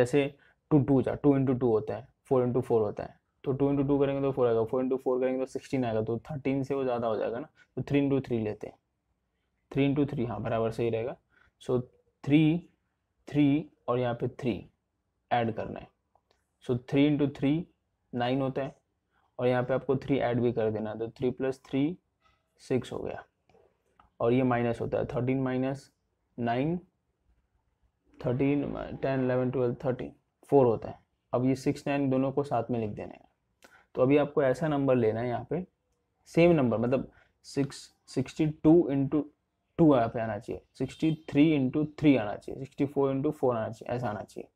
जैसे टू टू था टू इंटू टू होता है फोर इंटू फोर होता है तो टू इंटू टू करेंगे तो फोर आएगा फोर इंटू फोर करेंगे तो सिक्सटीन आएगा तो थर्टीन से वो ज़्यादा हो जाएगा ना तो थ्री इंटू थ्री लेते हैं थ्री इंटू थ्री हाँ बराबर सही रहेगा सो थ्री थ्री और यहाँ पे थ्री ऐड करना है so three into three nine होता है और यहाँ पे आपको थ्री ऐड भी कर देना है तो थ्री प्लस थ्री सिक्स हो गया और ये माइनस होता है thirteen minus nine thirteen ten eleven twelve thirteen four होता है अब ये सिक्स नाइन दोनों को साथ में लिख देना है तो अभी आपको ऐसा नंबर लेना है यहाँ पे सेम नंबर मतलब six sixty two into two यहाँ पे आना चाहिए सिक्सटी थ्री इंटू थ्री आना चाहिए सिक्सटी फोर इंटू फोर आना चाहिए ऐसा आना चाहिए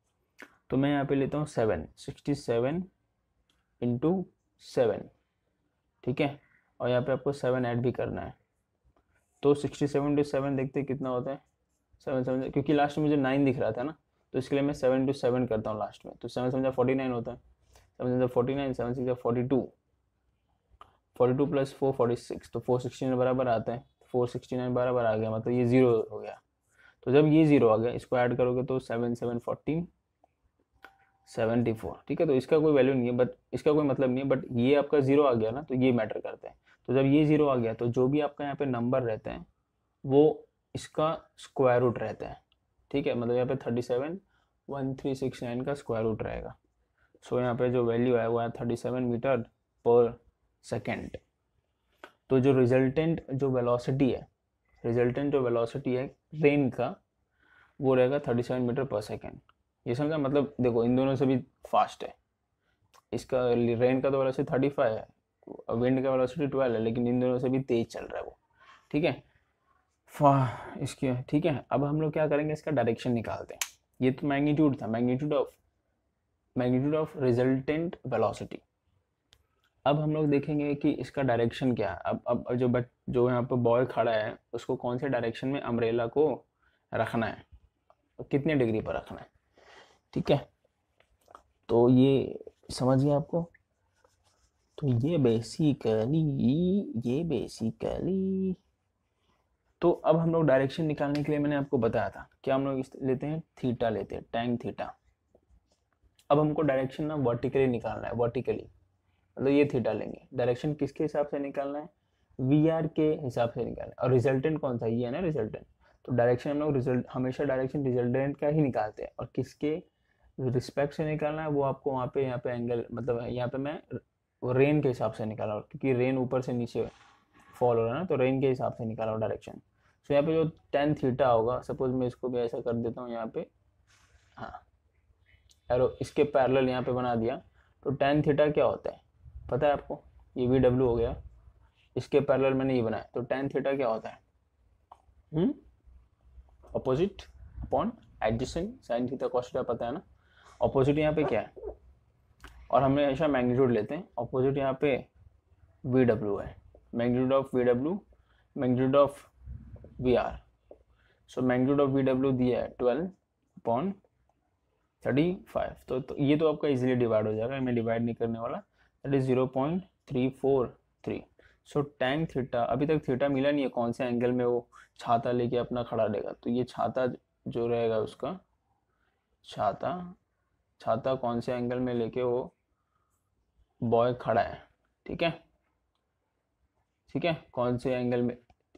तो मैं यहाँ पे लेता हूँ seven sixty seven into seven ठीक है और यहाँ पे आपको सेवन ऐड भी करना है तो सिक्सटी सेवन इंटू सेवन देखते कितना होता है सेवन सेवन क्योंकि लास्ट में मुझे नाइन दिख रहा था ना तो इसके लिए मैं सेवन इंटू सेवन करता हूँ लास्ट में तो सेवन समझा फोर्टी नाइन होता है सेवन समझा forty nine seven six forty two forty two plus four forty six तो फोर सिक्सटी नाइन बराबर आता है फोर सिक्सटी नाइन बराबर आ गया मतलब ये ज़ीरो हो गया तो जब ये ज़ीरो आ गया इसको ऐड करोगे तो seven seven fourteen seventy four ठीक है तो इसका कोई वैल्यू नहीं है बट इसका कोई मतलब नहीं है बट ये आपका जीरो आ गया ना तो ये मैटर करते हैं तो जब ये जीरो आ गया तो जो भी आपका यहाँ पे नंबर रहते हैं वो इसका स्क्वायर रूट रहता है ठीक है मतलब यहाँ पे thirty seven one three six nine का स्क्वायर रूट रहेगा सो यहाँ पे जो वैल्यू आया हुआ है thirty seven metre per second तो जो रिजल्टेंट जो वेलोसिटी है रिजल्टेंट जो वेलोसिटी है ट्रेन का वो रहेगा thirty seven metre per second ये समझा मतलब देखो इन दोनों से भी फास्ट है इसका रेन का तो वेलोसिटी थर्टी फाइव है विंड का वेलोसिटी ट्वेल्व है लेकिन इन दोनों से भी तेज चल रहा है वो ठीक है फा इसके ठीक है अब हम लोग क्या करेंगे इसका डायरेक्शन निकालते हैं ये तो मैग्नीट्यूड था magnitude of magnitude of resultant velocity अब हम लोग देखेंगे कि इसका डायरेक्शन क्या है अब अब जो बट जो यहाँ पर बॉय खड़ा है उसको कौन से डायरेक्शन में अमरेला को रखना है कितने डिग्री पर रखना है ठीक है तो ये समझिए आपको तो ये बेसिकली ये बेसिकली तो अब हम लोग डायरेक्शन निकालने के लिए मैंने आपको बताया था क्या हम लोग लेते हैं थीटा लेते हैं टैंग थीटा अब हमको डायरेक्शन ना वर्टिकली निकालना है वर्टिकली मतलब ये थीटा लेंगे डायरेक्शन किसके हिसाब से निकालना है वी आर के हिसाब से निकालना है और रिजल्टेंट कौन सा ये है ना रिजल्टेंट तो डायरेक्शन हम लोग रिजल्ट हमेशा डायरेक्शन रिजल्टेंट का ही निकालते हैं और किसके रिस्पेक्ट से निकालना है वो आपको वहाँ पे यहाँ पे एंगल मतलब यहाँ पे मैं रेन के हिसाब से निकाला हूँ क्योंकि रेन ऊपर से नीचे फॉल हो रहा है ना तो रेन के हिसाब से निकाला हूँ डायरेक्शन सो यहाँ पे जो टेन थीटा होगा सपोज मैं इसको भी ऐसा कर देता हूँ यहाँ पे हाँ एरो इसके पैरेलल यहाँ पे बना दिया तो टेन थीटा क्या होता है पता है आपको ये वी डब्ल्यू हो गया इसके पैरेलल मैंने ये बनाया तो टेन थीटा क्या होता है opposite upon adjacent sine theta cos theta पता है ना ऑपोजिट यहाँ पे क्या है और हमने हमेशा मैग्नीट्यूड लेते हैं ऑपोजिट यहाँ पे वी डब्ल्यू है magnitude of V W magnitude of V R so magnitude of V W दिया है ट्वेल्व अपॉन थर्टी फाइव तो, ये तो आपका इजीली डिवाइड हो जाएगा मैं डिवाइड नहीं करने वाला that is zero point three four three so tan theta अभी तक थीटा मिला नहीं है कौन से एंगल में वो छाता लेके अपना खड़ा रहेगा तो ये छाता जो रहेगा उसका छाता छाता कौन से एंगल में लेके वो बॉय खड़ा है ठीक है ठीक है कौन से एंगल में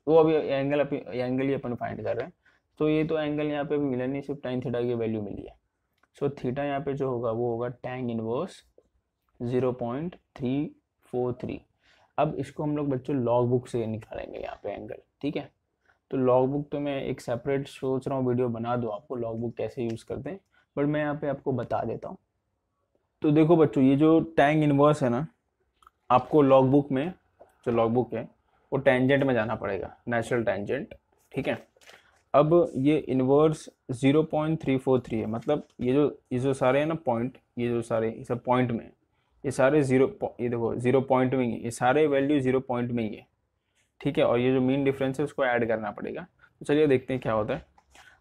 वो अभी एंगल अपनी एंगल ही अपन फाइंड कर रहे हैं तो ये तो एंगल यहाँ पे मिला नहीं सिर्फ टाइन थीटा की वैल्यू मिली है सो so, थीटा यहाँ पे जो होगा वो होगा tan inverse zero point three four three अब इसको हम लोग बच्चों लॉग बुक से निकालेंगे यहाँ पे एंगल ठीक है तो लॉग बुक तो मैं एक सेपरेट सोच रहा हूँ वीडियो बना दो आपको लॉग बुक कैसे यूज़ करते हैं बट मैं यहाँ पे आपको बता देता हूँ तो देखो बच्चों ये जो टैंग इनवर्स है ना आपको लॉग बुक में जो लॉग बुक है वो टेंजेंट में जाना पड़ेगा नेचुरल टेंजेंट ठीक है अब ये inverse zero point three four three है मतलब ये जो ये जो सारे हैं ना पॉइंट ये जो सारे ये सब पॉइंट में ये सारे ज़ीरो ये देखो ज़ीरो पॉइंट में ही ये सारे वैल्यू ज़ीरो पॉइंट में ही है ठीक है और ये जो मेन डिफरेंस है उसको ऐड करना पड़ेगा तो चलिए देखते हैं क्या होता है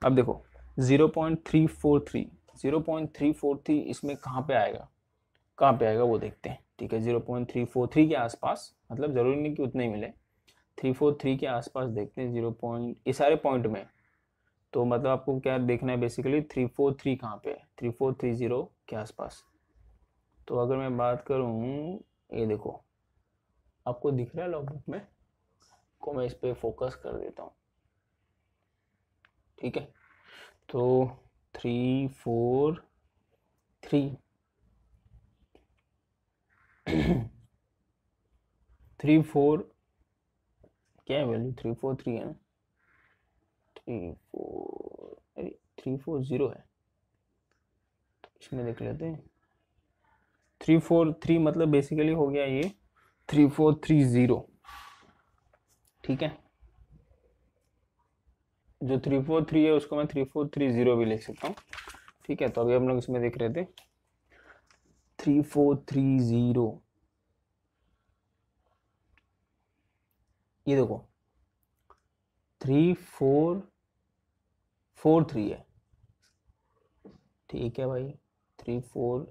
अब देखो zero point three four three zero point three four three इसमें कहाँ पे आएगा कहाँ पे आएगा वो देखते हैं ठीक है zero point three four three के आसपास मतलब ज़रूरी नहीं कि उतने ही मिले थ्री फोर थ्री के आसपास देखते हैं जीरो पॉइंट ये सारे पॉइंट में तो मतलब आपको क्या देखना है बेसिकली थ्री फोर थ्री कहाँ पे है थ्री फोर थ्री जीरो के आसपास तो अगर मैं बात करूँ ये देखो आपको दिख रहा है लॉगबुक में को मैं इस पर फोकस कर देता हूँ ठीक है तो three four three three four क्या है वैल्यू थ्री फोर थ्री है ना थ्री फोर अरे थ्री फोर ज़ीरो है तो इसमें देख लेते हैं थ्री फोर थ्री मतलब बेसिकली हो गया ये थ्री फोर थ्री ज़ीरो ठीक है जो थ्री फोर थ्री है उसको मैं थ्री फोर थ्री ज़ीरो भी लिख सकता हूँ ठीक है तो अभी हम लोग इसमें देख रहे थे थ्री फोर थ्री ज़ीरो ये देखो थ्री फोर फोर थ्री है ठीक है भाई three four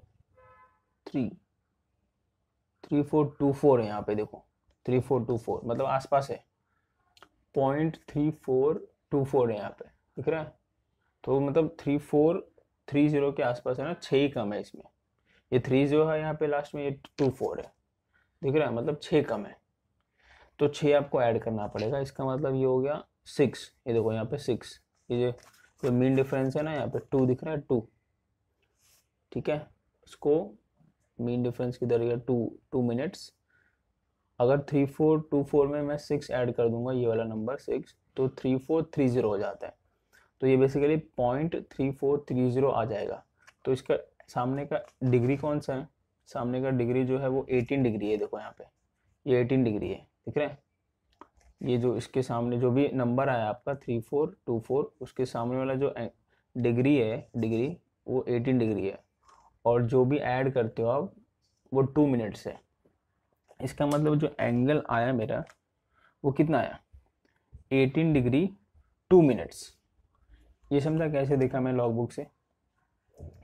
three three four two four है यहाँ पे देखो थ्री फोर टू फोर मतलब आसपास है point three four two four है यहाँ पे दिख रहा है तो मतलब थ्री फोर थ्री जीरो के आसपास है ना छः ही कम है इसमें ये थ्री जीरो है यहाँ पे लास्ट में ये टू फोर है दिख रहा है मतलब छः कम है तो छः आपको ऐड करना पड़ेगा इसका मतलब ये हो गया सिक्स ये देखो यहाँ पे सिक्स ये जो मीन डिफरेंस है ना यहाँ पे टू दिख रहा है टू ठीक है इसको मीन डिफरेंस किधर गया टू टू मिनट्स अगर थ्री फोर टू फोर में मैं सिक्स ऐड कर दूंगा ये वाला नंबर सिक्स तो थ्री फोर थ्री ज़ीरो हो जाता है तो ये basically point three four three zero आ जाएगा तो इसका सामने का डिग्री कौन सा है सामने का डिग्री जो है वो एटीन डिग्री है देखो यहाँ पे ये एटीन डिग्री है ठीक है ये जो इसके सामने जो भी नंबर आया आपका थ्री फोर टू फोर उसके सामने वाला जो डिग्री है डिग्री वो एटीन डिग्री है और जो भी ऐड करते हो आप वो टू मिनट्स है इसका मतलब जो एंगल आया मेरा वो कितना आया एटीन डिग्री टू मिनट्स ये समझा कैसे देखा मैं लॉग बुक से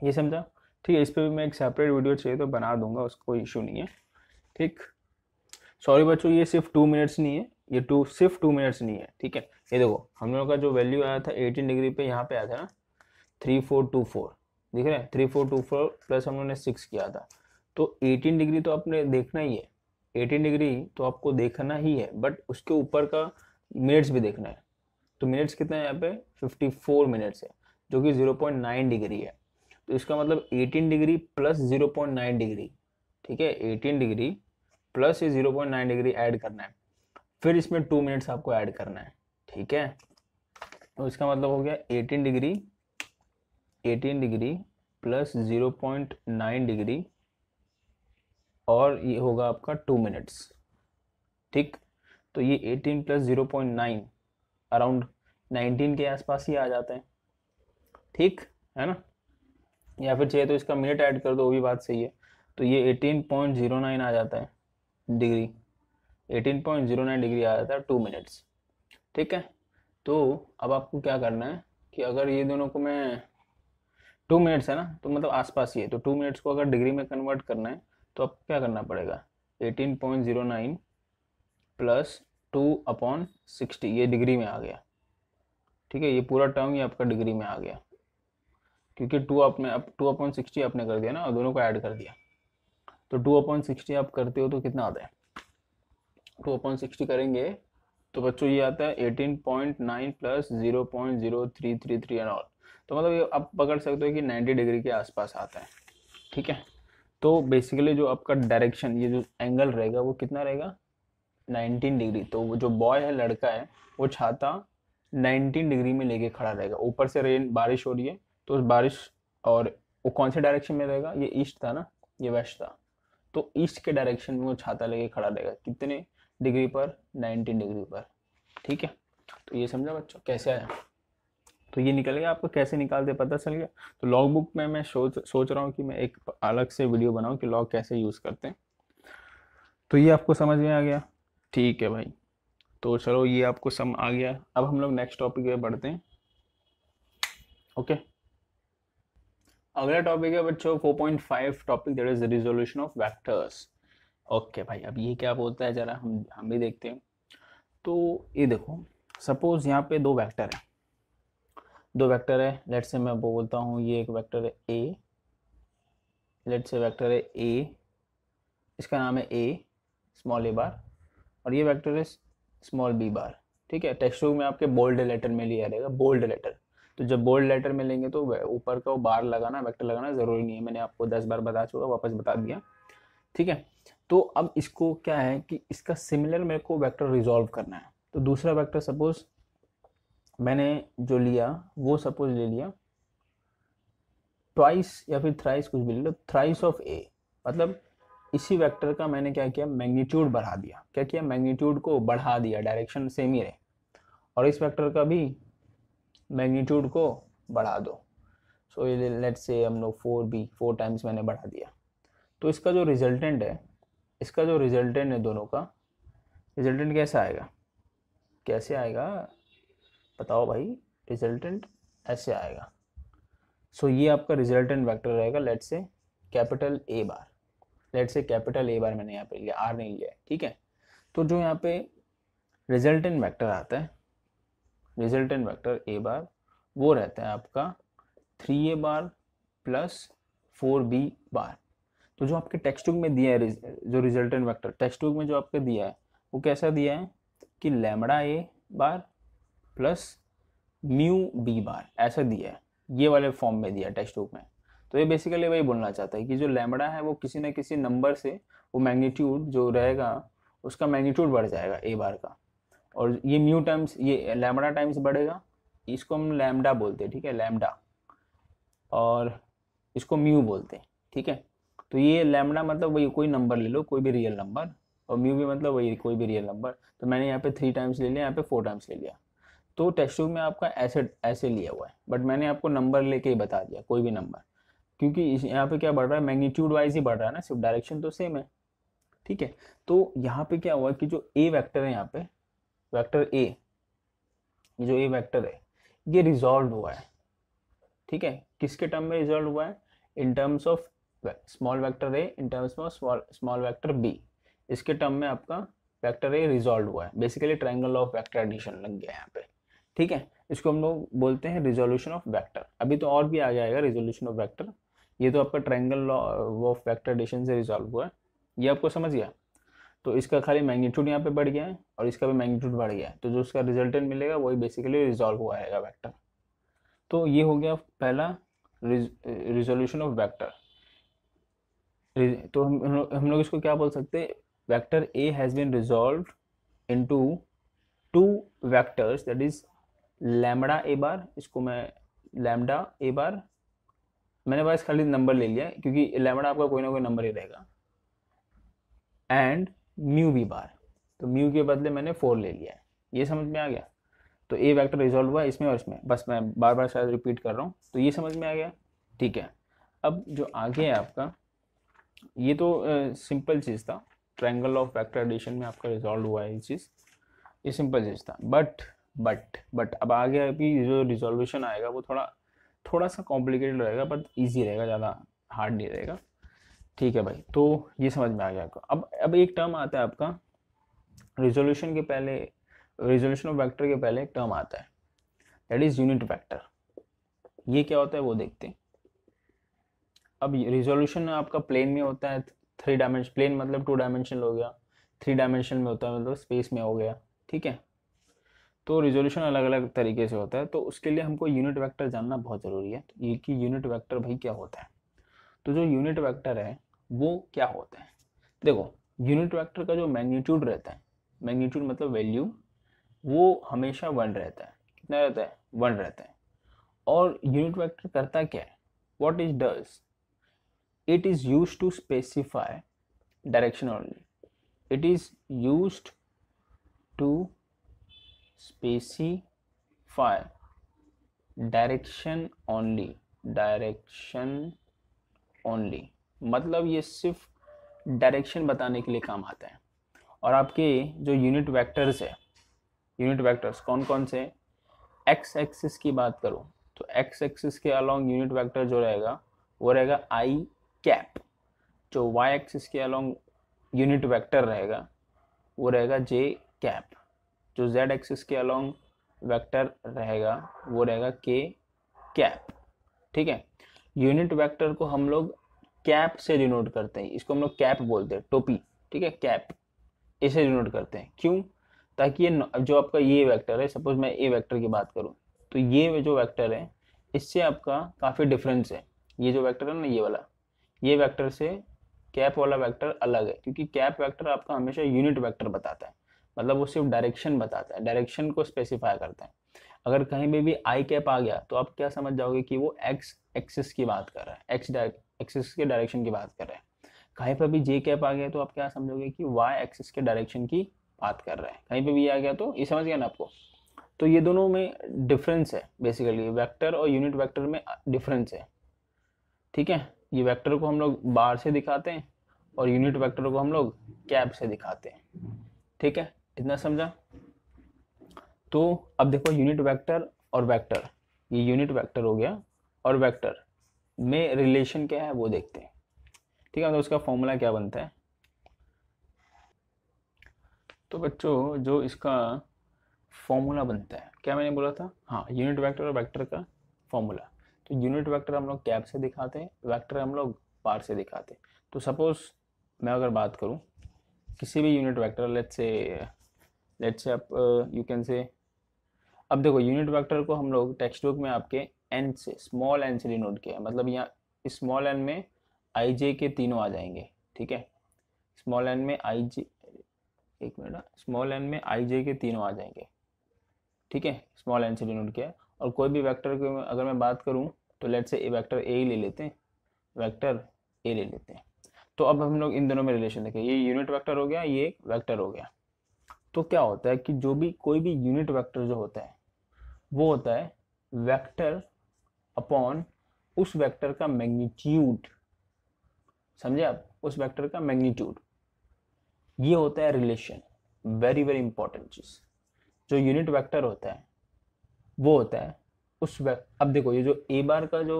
ये समझा ठीक है इस पर भी मैं एक सेपरेट वीडियो चाहिए तो बना दूंगा उसको कोई इशू नहीं है ठीक सॉरी बच्चों ये सिर्फ टू मिनट्स नहीं है ये टू सिर्फ टू मिनट्स नहीं है ठीक है ये देखो हम लोगों का जो वैल्यू आया था एटीन डिग्री पे यहाँ पे आया था ना थ्री फोर टू फोर दिख रहे हैं three four two four plus हम लोगों ने सिक्स किया था तो एटीन डिग्री तो आपने देखना ही है एटीन डिग्री तो आपको देखना ही है बट उसके ऊपर का मिनट्स भी देखना है तो मिनट्स कितने हैं यहाँ पे 54 मिनट्स है जो कि 0.9 डिग्री है तो इसका मतलब 18 डिग्री प्लस 0.9 डिग्री ठीक है 18 डिग्री प्लस ये 0.9 डिग्री ऐड करना है फिर इसमें टू मिनट्स आपको ऐड करना है ठीक है तो इसका मतलब हो गया 18 डिग्री 18 डिग्री प्लस 0.9 डिग्री और ये होगा आपका टू मिनट्स ठीक तो ये eighteen plus zero point nine around nineteen के आसपास ही आ जाते हैं ठीक है ना या फिर चाहिए तो इसका मिनट ऐड कर दो वो भी बात सही है तो ये एटीन पॉइंट ज़ीरो नाइन आ जाता है degree eighteen point zero nine degree आ जाता है टू मिनट्स ठीक है तो अब आपको क्या करना है कि अगर ये दोनों को मैं टू मिनट्स है ना तो मतलब आसपास ही है तो टू मिनट्स को अगर डिग्री में कन्वर्ट करना है तो आपको क्या करना पड़ेगा eighteen point zero nine plus two upon sixty ये डिग्री में आ गया ठीक है ये पूरा टर्म ये आपका डिग्री में आ गया क्योंकि टू आपने अब टू अपॉन सिक्सटी आपने कर दिया ना और दोनों को ऐड कर दिया तो टू अपॉन सिक्सटी आप करते हो तो कितना आता है टू अपॉन सिक्सटी करेंगे तो बच्चों ये आता है eighteen point nine plus zero point zero three three three and all तो मतलब ये आप पकड़ सकते हो कि नाइन्टी डिग्री के आसपास आता है ठीक है तो बेसिकली जो आपका डायरेक्शन ये जो एंगल रहेगा वो कितना रहेगा नाइनटीन डिग्री तो वो जो बॉय है लड़का है वो छाता नाइनटीन डिग्री में लेके खड़ा रहेगा ऊपर से रेन बारिश हो रही है तो उस बारिश और वो कौन से डायरेक्शन में रहेगा ये ईस्ट था ना ये वेस्ट था तो ईस्ट के डायरेक्शन में वो छाता लेके खड़ा रहेगा कितने डिग्री पर नाइनटीन डिग्री पर ठीक है तो ये समझा बच्चों कैसे आया तो ये निकल गया आपको कैसे निकालते पता चल गया तो लॉग बुक में मैं सोच सोच रहा हूँ कि मैं एक अलग से वीडियो बनाऊँ कि लॉग कैसे यूज़ करते हैं तो ये आपको समझ में आ गया ठीक है भाई तो चलो ये आपको सम आ गया अब हम लोग नेक्स्ट टॉपिक पे बढ़ते हैं ओके अगला टॉपिक है बच्चों 4.5 topic that is resolution of vectors okay भाई अब ये क्या बोलता है जरा हम हम भी देखते हैं तो ये देखो सपोज यहाँ पे दो वेक्टर है दो वेक्टर है लेट से मैं बोलता हूँ ये एक वेक्टर है ए लेट से वेक्टर है ए इसका नाम है ए स्मॉल ए बार और ये वैक्टर है स्मॉल बी बार ठीक है टेक्स्ट बुक में आपके बोल्ड लेटर में लिया रहेगा बोल्ड लेटर तो जब बोल्ड लेटर में लेंगे तो ऊपर का वो बार लगाना वैक्टर लगाना ज़रूरी नहीं है मैंने आपको दस बार बता चुका वापस बता दिया ठीक है तो अब इसको क्या है कि इसका सिमिलर मेरे को वैक्टर रिजॉल्व करना है तो दूसरा वैक्टर सपोज मैंने जो लिया वो सपोज ले लिया ट्वाइस या फिर थ्राइस कुछ भी ले लो थ्राइस ऑफ ए मतलब इसी वेक्टर का मैंने क्या किया मैग्नीट्यूड बढ़ा दिया क्या किया मैग्नीट्यूड को बढ़ा दिया डायरेक्शन सेम ही रहे और इस वेक्टर का भी मैग्नीट्यूड को बढ़ा दो सो so, लेट से हम लोग फोर बी फोर टाइम्स मैंने बढ़ा दिया तो इसका जो रिजल्टेंट है इसका जो रिजल्टेंट है दोनों का रिजल्टेंट कैसा आएगा कैसे आएगा बताओ भाई रिजल्टेंट ऐसे आएगा सो so, ये आपका रिजल्टेंट वेक्टर रहेगा let say capital A bar let say capital A bar मैंने यहाँ पे लिया आर नहीं लिया ठीक है तो जो यहाँ पे रिजल्टेंट वेक्टर आता है रिजल्टेंट वेक्टर ए बार वो रहता है आपका three A bar plus four B bar तो जो आपके टेक्स्ट बुक में दिया है जो रिजल्टेंट वेक्टर टेक्स्ट बुक में जो आपके दिया है वो कैसा दिया है कि lambda A bar plus mu B bar ऐसा दिया है ये वाले फॉर्म में दिया टेक्स्ट बुक में तो ये बेसिकली वही बोलना चाहता है कि जो लेमड़ा है वो किसी न किसी नंबर से वो मैग्नीट्यूड जो रहेगा उसका मैग्नीट्यूड बढ़ जाएगा ए बार का और ये म्यू टाइम्स ये लेमड़ा टाइम्स बढ़ेगा इसको हम लैमडा बोलते हैं ठीक है लैमडा और इसको म्यू बोलते हैं ठीक है तो ये लैमडा मतलब वही कोई नंबर ले लो कोई भी रियल नंबर और म्यू भी मतलब वही कोई भी रियल नंबर तो मैंने यहाँ पे थ्री टाइम्स ले लिया यहाँ पे फोर टाइम्स ले लिया तो टेस्ट में आपका ऐसे ऐसे लिया हुआ है बट मैंने आपको नंबर लेके ही बता दिया कोई भी नंबर क्योंकि इस यहाँ पे क्या बढ़ रहा है मैग्नीट्यूड वाइज ही बढ़ रहा है ना सिर्फ डायरेक्शन तो सेम है ठीक है तो यहाँ पे क्या हुआ कि जो ए वैक्टर है यहाँ पे वैक्टर ए जो ए वैक्टर है ये रिजॉल्व हुआ है ठीक है किसके टर्म में रिजॉल्व हुआ है in terms of small vector A in terms of small vector B इसके टर्म में आपका वैक्टर ए रिजॉल्व हुआ है basically triangle of vector addition लग गया यहाँ पे ठीक है इसको हम लोग बोलते हैं रिजोल्यूशन ऑफ वैक्टर अभी तो और भी आ जाएगा रिजोल्यूशन ऑफ वैक्टर ये तो आपका triangle law of vector addition से रिजॉल्व हुआ है ये आपको समझ गया तो इसका खाली मैग्नीट्यूड यहाँ पे बढ़ गया है और इसका भी मैग्नीट्यूड बढ़ गया है तो जो उसका रिजल्टेंट मिलेगा वही बेसिकली रिजॉल्व हुआ आएगा वैक्टर तो ये हो गया पहला रिजोल्यूशन ऑफ वैक्टर तो हम हम लोग इसको क्या बोल सकते हैं vector A has been resolve into two vectors that is lambda A bar इसको मैं लैमडा ए बार मैंने बस खाली नंबर ले लिया क्योंकि लेमडा आपका कोई ना कोई नंबर ही रहेगा एंड म्यू बी बार तो म्यू के बदले मैंने फोर ले लिया है ये समझ में आ गया तो ए वैक्टर रिजोल्व हुआ इसमें और इसमें बस मैं बार बार शायद रिपीट कर रहा हूँ तो ये समझ में आ गया ठीक है अब जो आगे है आपका ये तो सिंपल चीज़ था ट्रैंगल ऑफ वैक्टर एडिशन में आपका रिजोल्व हुआ है ये चीज़ ये सिंपल चीज़ था बट बट बट अब आगे अभी जो रिजोल्यूशन आएगा वो थोड़ा थोड़ा सा कॉम्प्लिकेटेड रहेगा बट ईजी रहेगा ज़्यादा हार्ड नहीं रहेगा ठीक है भाई तो ये समझ में आ गया आपको अब अब एक टर्म आता है आपका रिजोल्यूशन के पहले रिजोल्यूशन ऑफ वैक्टर के पहले एक टर्म आता है दैट इज़ यूनिट वैक्टर ये क्या होता है वो देखते हैं अब रिजोल्यूशन आपका प्लेन में होता है थ्री डायमेंशन प्लेन मतलब टू डायमेंशन हो गया थ्री डायमेंशन में होता है मतलब स्पेस में हो गया ठीक है तो रिजोल्यूशन अलग अलग तरीके से होता है तो उसके लिए हमको यूनिट वैक्टर जानना बहुत ज़रूरी है तो ये कि यूनिट वैक्टर भाई क्या होता है तो जो यूनिट वैक्टर है वो क्या होता है देखो यूनिट वैक्टर का जो मैग्नीट्यूड रहता है मैग्नीट्यूड मतलब वैल्यू वो हमेशा वन रहता है कितना रहता है वन रहता है और यूनिट वैक्टर करता क्या है what is does it is use to specify direction only it is use to specify direction only direction only मतलब ये सिर्फ डायरेक्शन बताने के लिए काम आता है और आपके जो यूनिट वैक्टर्स है यूनिट वैक्टर्स कौन कौन से एक्स एक्सिस की बात करूँ तो एक्स एक्सिस के अलॉन्ग यूनिट वैक्टर जो रहेगा वो रहेगा आई कैप जो वाई एक्सिस के अलॉन्ग यूनिट वैक्टर रहेगा वो रहेगा जे कैप जो z एक्सिस के अलॉन्ग वेक्टर रहेगा वो रहेगा के कैप ठीक है यूनिट वेक्टर को हम लोग कैप से डिनोट करते हैं इसको हम लोग कैप बोलते हैं टोपी ठीक है कैप इसे डिनोट करते हैं क्यों ताकि ये जो आपका ये वेक्टर है सपोज मैं ए वेक्टर की बात करूं तो ये जो वेक्टर है इससे आपका काफ़ी डिफरेंस है ये जो वेक्टर है ना ये वाला ये वेक्टर से कैप वाला वेक्टर अलग है क्योंकि कैप वेक्टर आपका हमेशा यूनिट वेक्टर बताता है मतलब वो सिर्फ डायरेक्शन बताता है डायरेक्शन को स्पेसिफाई करते हैं अगर कहीं भी भी आई कैप आ गया तो आप क्या समझ जाओगे कि वो एक्स एक्सिस की बात कर रहा है एक्स एक्सिस के डायरेक्शन की बात कर रहा है कहीं पर भी जे कैप आ गया तो आप क्या समझोगे कि वाई एक्सिस के डायरेक्शन की बात कर रहा है कहीं पर भी आ गया तो ये समझ गया ना आपको तो ये दोनों में डिफरेंस है बेसिकली वेक्टर और यूनिट वेक्टर में डिफरेंस है ठीक है ये वेक्टर को हम लोग बार से दिखाते हैं और यूनिट वेक्टर को हम लोग कैप से दिखाते हैं ठीक है इतना समझा तो अब देखो यूनिट वेक्टर और वेक्टर ये यूनिट वेक्टर हो गया और वेक्टर में रिलेशन क्या है वो देखते हैं ठीक है तो उसका फॉर्मूला क्या बनता है तो बच्चों जो इसका फॉर्मूला बनता है क्या मैंने बोला था हाँ यूनिट वेक्टर और वेक्टर का फॉर्मूला तो यूनिट वेक्टर हम लोग कैप से दिखाते हैं वैक्टर हम लोग पार से दिखाते हैं तो सपोज़ मैं अगर बात करूँ किसी भी unit vector let say let's say आप यू कैन से अब देखो यूनिट वेक्टर को हम लोग टेक्स्ट बुक में आपके एन से स्मॉल एन से डिनोट किया मतलब यहाँ स्मॉल एन में आई जे के तीनों आ जाएंगे ठीक है स्मॉल एन में आई जे एक मिनट स्मॉल हाँ, एन में आई जे के तीनों आ जाएंगे ठीक है स्मॉल एन से डिनोट किया और कोई भी वैक्टर को अगर मैं बात करूँ तो लेट से वैक्टर ए ही ले लेते हैं वैक्टर ए ले लेते हैं तो अब हम लोग इन दोनों में रिलेशन देखें ये यूनिट वेक्टर हो गया ये वैक्टर वेक्टर हो गया तो क्या होता है कि जो भी कोई भी यूनिट वेक्टर जो होता है वो होता है वेक्टर अपॉन उस वेक्टर का मैग्नीट्यूड समझे आप उस वेक्टर का मैग्नीट्यूड ये होता है रिलेशन वेरी वेरी इंपॉर्टेंट चीज जो यूनिट वेक्टर होता है वो होता है उस अब देखो ये जो ए बार का जो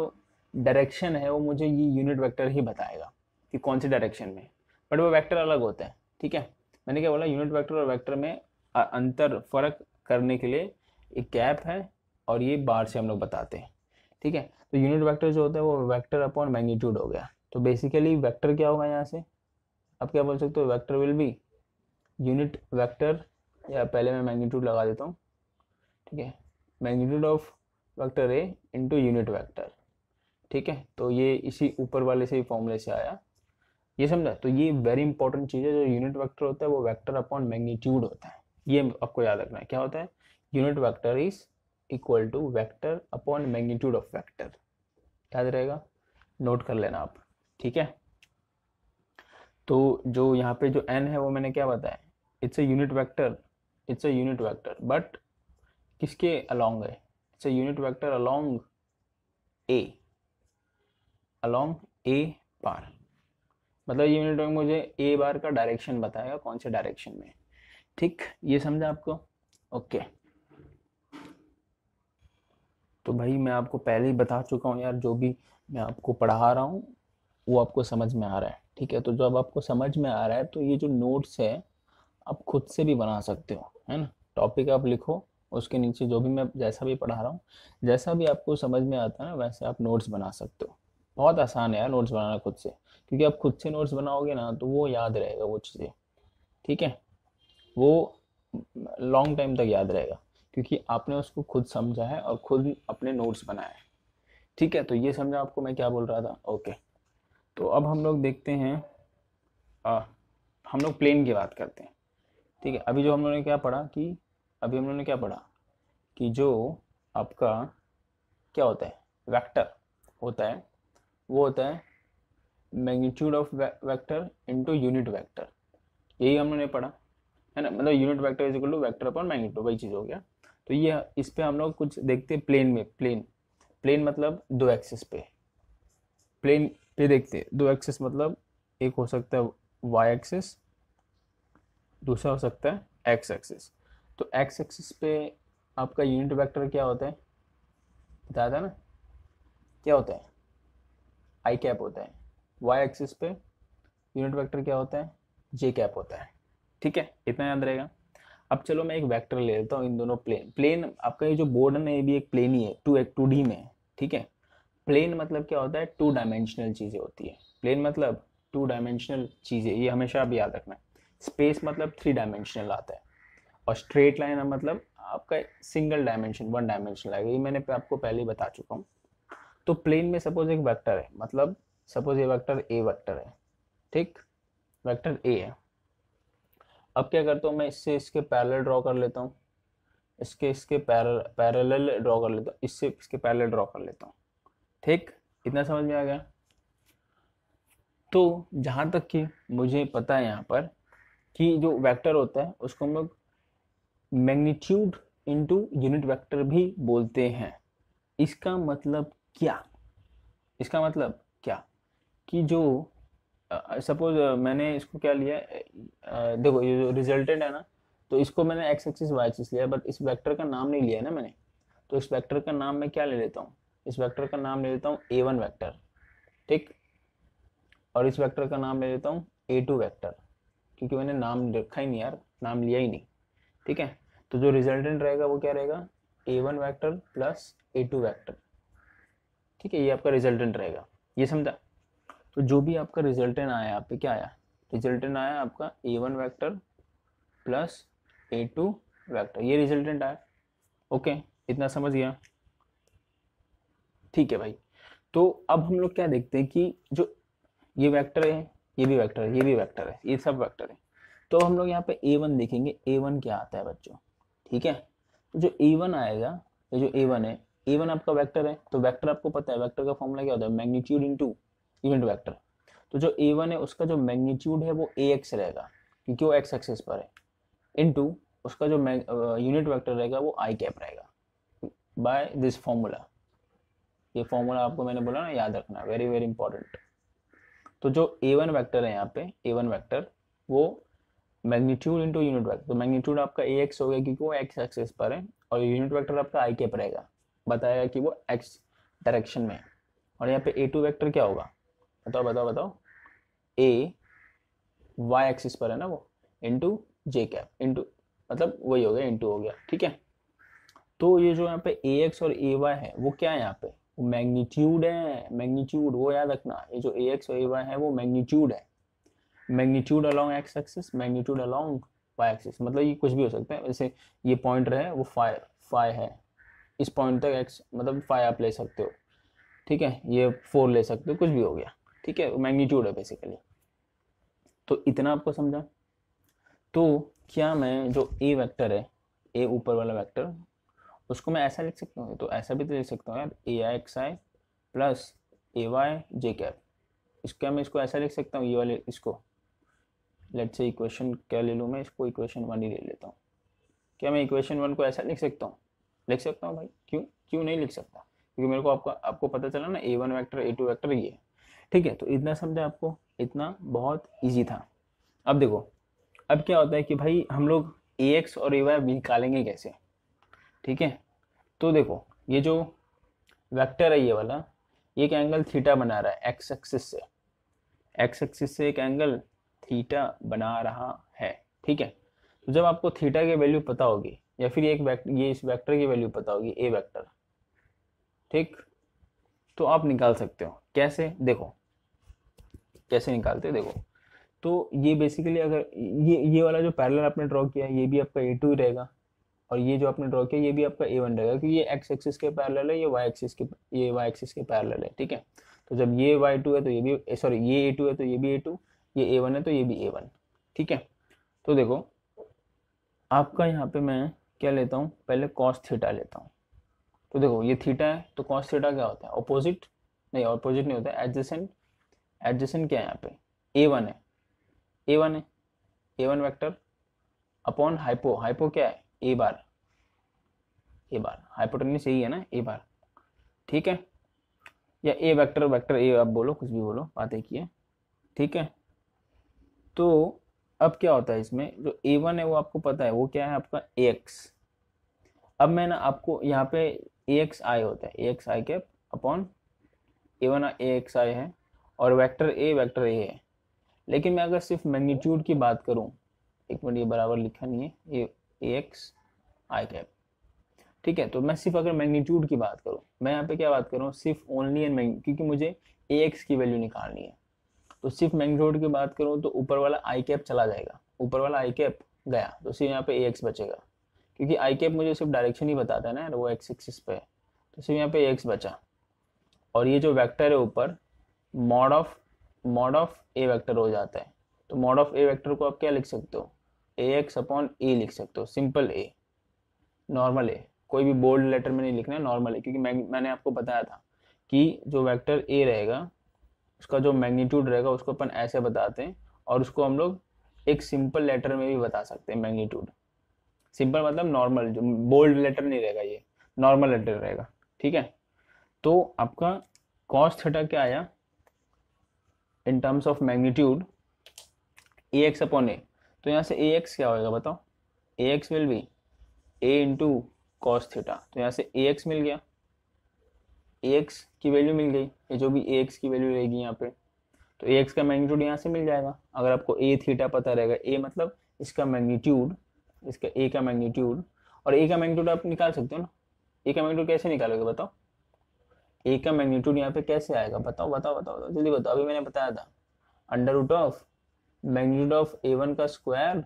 डायरेक्शन है वो मुझे ये यूनिट वेक्टर ही बताएगा कि कौन से डायरेक्शन में बट वो वेक्टर अलग होता है ठीक है मैंने क्या बोला यूनिट वेक्टर और वेक्टर में अंतर फर्क करने के लिए एक कैप है और ये बार से हम लोग बताते हैं ठीक है तो यूनिट वेक्टर जो होता है वो वेक्टर अपॉन मैग्नीट्यूड हो गया तो बेसिकली वेक्टर क्या होगा यहाँ से आप क्या बोल सकते हो vector will be unit vector या पहले मैं मैग्नीट्यूड लगा देता हूँ ठीक है magnitude of vector A into unit vector ठीक है तो ये इसी ऊपर वाले से ही फॉर्मूले से आया ये समझा तो ये वेरी इंपॉर्टेंट चीज़ है जो यूनिट वैक्टर होता है वो वैक्टर अपॉन मैग्नीट्यूड होता है ये आपको याद रखना है क्या होता है unit vector is equal to vector upon magnitude of vector याद रहेगा नोट कर लेना आप ठीक है तो जो यहाँ पे जो एन है वो मैंने क्या बताया it's a unit vector it's a unit but किसके अलोंग है it's a unit vector along A along A bar मतलब ये यूनिट मुझे ए बार का डायरेक्शन बताएगा कौन से डायरेक्शन में ठीक ये समझा आपको ओके तो भाई मैं आपको पहले ही बता चुका हूँ यार जो भी मैं आपको पढ़ा रहा हूँ वो आपको समझ में आ रहा है ठीक है तो जब आपको समझ में आ रहा है तो ये जो नोट्स है आप खुद से भी बना सकते हो है ना टॉपिक आप लिखो उसके नीचे जो भी मैं जैसा भी पढ़ा रहा हूँ जैसा भी आपको समझ में आता है ना वैसे आप नोट्स बना सकते हो बहुत आसान है नोट्स बनाना खुद से क्योंकि आप खुद से नोट्स बनाओगे ना तो वो याद रहेगा वो चीज़ें ठीक है वो लॉन्ग टाइम तक याद रहेगा क्योंकि आपने उसको खुद समझा है और खुद अपने नोट्स बनाए हैं ठीक है तो ये समझा आपको मैं क्या बोल रहा था ओके तो अब हम लोग देखते हैं आ, हम लोग प्लेन की बात करते हैं ठीक है अभी जो हम लोगों ने क्या पढ़ा कि अभी हम लोगों ने क्या पढ़ा कि जो आपका क्या होता है वेक्टर होता है वो होता है magnitude of vector into unit vector यही हमने पढ़ा है ना मतलब unit vector is equal to vector upon magnitude वही चीज़ हो गया तो ये इस पर हम लोग कुछ देखते हैं प्लेन में प्लेन प्लेन मतलब दो एक्सेस पे प्लेन पे देखते हैं दो एक्सेस मतलब एक हो सकता है वाई एक्सेस दूसरा हो सकता है एक्स एक्सेस तो एक्स एक्सेस पे आपका यूनिट वेक्टर क्या होता है बताया था ना क्या होता है आई कैप होता है वाई एक्सिस पे यूनिट वेक्टर क्या होता है जे कैप होता है ठीक है इतना याद रहेगा अब चलो मैं एक वेक्टर ले लेता हूँ इन दोनों प्लेन प्लेन आपका ये जो बोर्ड है ये भी एक प्लेन ही है टू एक टू डी में ठीक है प्लेन मतलब क्या होता है टू डायमेंशनल चीज़ें होती है प्लेन मतलब टू डायमेंशनल चीज़ें ये हमेशा आप याद रखना है स्पेस मतलब थ्री डायमेंशनल आता है और स्ट्रेट लाइन मतलब आपका सिंगल डायमेंशन वन डायमेंशनल आएगा ये मैंने आपको पहले ही बता चुका हूँ तो प्लेन में सपोज एक वेक्टर है मतलब सपोज ये वेक्टर ए वेक्टर है ठीक वेक्टर ए है अब क्या करता हूँ मैं इससे इसके पैरेलल ड्रॉ कर लेता हूँ इसके इसके पैरल ड्रॉ कर लेता हूँ इससे इसके पैरल ड्रॉ कर लेता हूँ ठीक इतना समझ में आ गया तो जहाँ तक कि मुझे पता है यहाँ पर कि जो वेक्टर होता है उसको हम लोग मैग्नीट्यूड इनटू यूनिट वेक्टर भी बोलते हैं इसका मतलब क्या इसका मतलब क्या कि जो सपोज uh, uh, मैंने इसको क्या लिया uh, देखो ये जो रिजल्टेड है ना तो इसको मैंने एक्स एक्सिस वाई एक्सिस लिया बट इस वेक्टर का नाम नहीं लिया ना मैंने तो इस वेक्टर का नाम मैं क्या ले लेता हूँ इस वेक्टर का नाम ले लेता हूँ ए वन वैक्टर ठीक और इस वेक्टर का नाम ले लेता हूँ ए टू वैक्टर क्योंकि मैंने नाम रखा ही नहीं यार नाम लिया ही नहीं ठीक है तो जो रिजल्टेंट रहेगा वो क्या रहेगा A one vector plus A two vector ठीक है ये आपका रिजल्टेंट रहेगा ये समझा तो जो भी आपका रिजल्टेंट आया आप पे क्या आया रिजल्टेंट आया आपका A one vector plus A two vector ये रिजल्टेंट आया ओके इतना समझ गया ठीक है भाई तो अब हम लोग क्या देखते हैं कि जो ये वैक्टर है ये भी वैक्टर है ये भी वैक्टर है ये सब वैक्टर है तो हम लोग यहाँ पे ए वन देखेंगे ए वन क्या आता है बच्चों ठीक है तो जो ए वन आएगा ये जो ए वन है इवन आपका वेक्टर है तो वेक्टर आपको पता है वेक्टर का फॉर्मूला क्या होता है मैग्नीट्यूड टू इवेंट वेक्टर तो जो ए है उसका जो मैग्नीट्यूड है वो ए एक्स रहेगा क्योंकि वो एक्स एक्सेस पर है टू उसका जो यूनिट वेक्टर रहेगा वो आई कैप रहेगा बाय दिस फॉर्मूला ये फॉर्मूला आपको मैंने बोला ना याद रखना वेरी वेरी इंपॉर्टेंट तो जो ए वन वैक्टर है यहाँ पे ए वन वैक्टर वो मैग्नीट्यूड इंटू यूनिट वैक्टर तो मैग्नीट्यूड आपका ए एक्स हो गया क्योंकि वो एक्स एक्सेस पर है और यूनिट वैक्टर आपका आई कैप रहेगा बताया कि वो एक्स डायरेक्शन में है और यहाँ पे ए टू वैक्टर क्या होगा बताओ बताओ बताओ ए वाई एक्सिस पर है ना वो इंटू जे कैप इंटू मतलब वही हो गया इंटू हो गया ठीक है तो ये जो यहाँ पे ए एक्स और ए वाई है वो क्या है यहाँ पे वो मैग्नीट्यूड है मैग्नीट्यूड वो याद रखना ये जो ए एक्स और ए वाई है वो मैग्नीट्यूड है magnitude along X axis magnitude along Y axis मतलब ये कुछ भी हो सकता है जैसे ये पॉइंट रहे वो फाइव फाइव है इस पॉइंट तक एक्स मतलब फाइव आप ले सकते हो ठीक है ये फोर ले सकते हो कुछ भी हो गया ठीक है मैग्नीट्यूड है बेसिकली तो इतना आपको समझा तो क्या मैं जो ए वेक्टर है ए ऊपर वाला वेक्टर उसको मैं ऐसा लिख सकता हूँ तो ऐसा भी तो लिख सकता हूँ यार A I X I plus A Y J cap इसका मैं इसको ऐसा लिख सकता हूँ ये वाले इसको लेट से इक्वेशन क्या ले लूँ मैं इसको इक्वेशन वन ही ले लेता हूँ क्या मैं इक्वेशन वन को ऐसा लिख सकता हूँ लिख सकता हूँ भाई क्यों क्यों नहीं लिख सकता क्योंकि मेरे को आपका आपको पता चला ना A one vector A two vector ये ठीक है तो इतना समझा आपको इतना बहुत ईजी था अब देखो अब क्या होता है कि भाई हम लोग ए एक्स और ए वाई निकालेंगे कैसे ठीक है तो देखो ये जो वैक्टर है ये वाला एक एंगल थीटा बना रहा है एक्स एक्सिस से एक्स एक्सिस से एक एंगल थीटा बना रहा है ठीक है तो जब आपको थीटा की वैल्यू पता होगी या फिर एक ये इस वेक्टर की वैल्यू पता होगी ए वेक्टर ठीक तो आप निकाल सकते हो कैसे देखो कैसे निकालते हो देखो तो ये बेसिकली अगर ये ये वाला जो पैरेलल आपने ड्रॉ किया ये भी आपका ए टू रहेगा और ये जो आपने ड्रॉ किया ये भी आपका ए वन रहेगा क्योंकि ये एक्स एक्सिस के पैरेलल है ये वाई एक्सिस के ये वाई एक्सिस के पैरेलल है ठीक है तो जब ये वाई टू है तो ये भी सॉरी ये ए टू है तो ये भी ए टू ये ए वन है तो ये भी ए वन तो ठीक है तो देखो आपका यहाँ पे मैं क्या लेता हूँ पहले कॉस थीटा लेता हूँ तो देखो ये थीटा है तो कॉस थीटा क्या होता है अपोजिट नहीं अपोजिट नहीं होता है एडजेसेंट एडजेसेंट क्या है यहाँ पे ए वन है ए वन है A one vector upon hypo hypo क्या है ए बार ए बार हाइपोटनिस यही है ना ए बार ठीक है या ए वेक्टर वेक्टर ए आप बोलो कुछ भी बोलो बात एक ही है ठीक है तो अब क्या होता है इसमें जो ए वन है वो आपको पता है वो क्या है आपका ए एक्स अब मैं ना आपको यहाँ पे ए एक्स आई होता है A X I cap upon A one A X I है और वेक्टर ए वेक्टर ए है लेकिन मैं अगर सिर्फ मैग्नीट्यूड की बात करूँ एक मिनट ये बराबर लिखा नहीं है ए एक्स आई कैप ठीक है तो मैं सिर्फ अगर मैग्नीट्यूड की बात करूँ मैं यहाँ पे क्या बात करूँ सिर्फ ओनली एंड मैग्नी क्योंकि मुझे ए एक्स की वैल्यू निकालनी है तो सिर्फ मैंग रोड की बात करूँ तो ऊपर वाला आई कैप चला जाएगा ऊपर वाला आई कैप गया तो सिर्फ यहाँ पे ए एक्स बचेगा क्योंकि आई कैप मुझे सिर्फ डायरेक्शन ही बताता है ना वो एक्स एक्सिस पे तो सिर्फ यहाँ पे ए एक्स बचा और ये जो वैक्टर है ऊपर mod of mod of A vector हो जाता है तो मॉड ऑफ ए वैक्टर को आप क्या लिख सकते हो ए एक्स अपॉन ए लिख सकते हो सिंपल ए नॉर्मल ए कोई भी बोल्ड लेटर में नहीं लिखना है नॉर्मल ए क्योंकि मैं मैंने आपको बताया था कि जो वेक्टर ए रहेगा उसका जो मैग्नीट्यूड रहेगा उसको अपन ऐसे बताते हैं और उसको हम लोग एक सिंपल लेटर में भी बता सकते हैं मैग्नीट्यूड सिंपल मतलब नॉर्मल जो बोल्ड लेटर नहीं रहेगा ये नॉर्मल लेटर रहेगा ठीक है तो आपका कॉस थीटा क्या आया in terms of magnitude A X upon A तो यहाँ से ए एक्स क्या होएगा बताओ A X will be A into cos theta तो यहाँ से ए एक्स मिल गया ए एक्स की वैल्यू मिल गई ये जो भी ए एक्स की वैल्यू रहेगी यहाँ पे तो ए एक्स का मैग्नीट्यूड यहाँ से मिल जाएगा अगर आपको ए थीटा पता रहेगा ए मतलब इसका मैग्नीट्यूड इसका ए का मैग्नीट्यूड और ए का मैग्नीट्यूड आप निकाल सकते हो ना ए का मैग्नीट्यूड कैसे निकालोगे बताओ ए का मैग्नीट्यूड यहाँ पे कैसे आएगा बताओ बताओ बताओ बताओ जल्दी बताओ अभी मैंने बताया था under root of magnitude of A one का square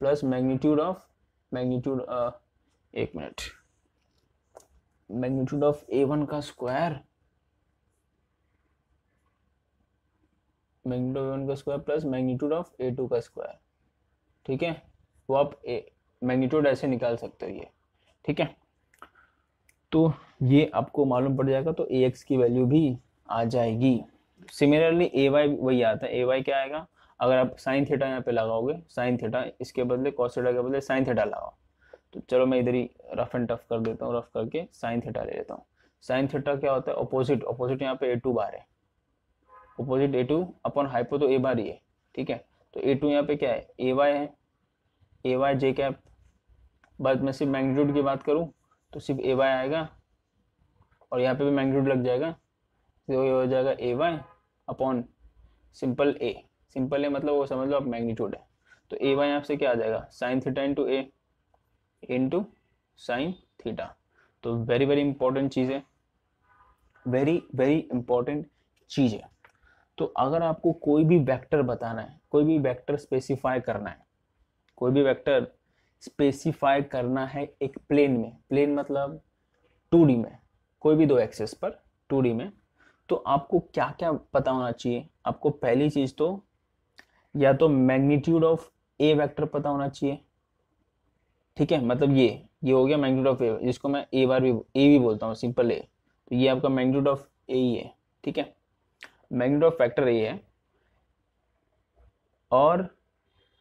plus magnitude of magnitude एक minute magnitude of A one का square magnitude of A one का square plus magnitude of A two का स्क्वायर ठीक है वो आप ए मैग्नीट्यूड ऐसे निकाल सकते हो ये ठीक है तो ये आपको मालूम पड़ जाएगा तो ए एक्स की वैल्यू भी आ जाएगी सिमिलरली ए वाई वही आता है ए वाई क्या आएगा अगर आप साइन थीटा यहाँ पे लगाओगे साइन थीटा इसके बदले कॉस थीटा के बदले साइन थीटा लगाओ तो चलो मैं इधर ही रफ एंड टफ कर देता हूँ रफ करके साइन थीटा ले लेता हूँ साइन थीटा क्या होता है अपोजिट अपोजिट यहाँ पे ए टू बार है opposite A two upon hypo तो ए बार ही है ठीक है तो ए टू यहाँ पे क्या है ए वाई है ए वाई जे कैप बस मैं सिर्फ मैग्नीट्यूड की बात करूँ तो सिर्फ ए वाई आएगा और यहाँ पे भी मैग्नीट्यूड लग जाएगा तो ये हो जाएगा A Y upon simple A simple A मतलब वो समझ लो आप मैग्नीट्यूड है तो ए वाई यहाँ से क्या आ जाएगा sine theta into A into sine theta तो वेरी वेरी इंपॉर्टेंट चीज़ है वेरी वेरी इंपॉर्टेंट चीज़ है तो अगर आपको कोई भी वेक्टर बताना है कोई भी वेक्टर स्पेसिफाई करना है कोई भी वेक्टर स्पेसिफाई करना है एक प्लेन में प्लेन मतलब टू में कोई भी दो एक्सेस पर टू में तो आपको क्या क्या पता होना चाहिए आपको पहली चीज़ तो या तो मैग्नीट्यूड ऑफ ए वेक्टर पता होना चाहिए ठीक है मतलब ये ये हो गया मैग्नीट्यूड ऑफ ए जिसको मैं ए बार भी ए भी बोलता हूँ सिंपल ए तो ये आपका मैग्नीट्यूड ऑफ ए ही है ठीक है मैग्नीट्यूड ऑफ फैक्टर ए है और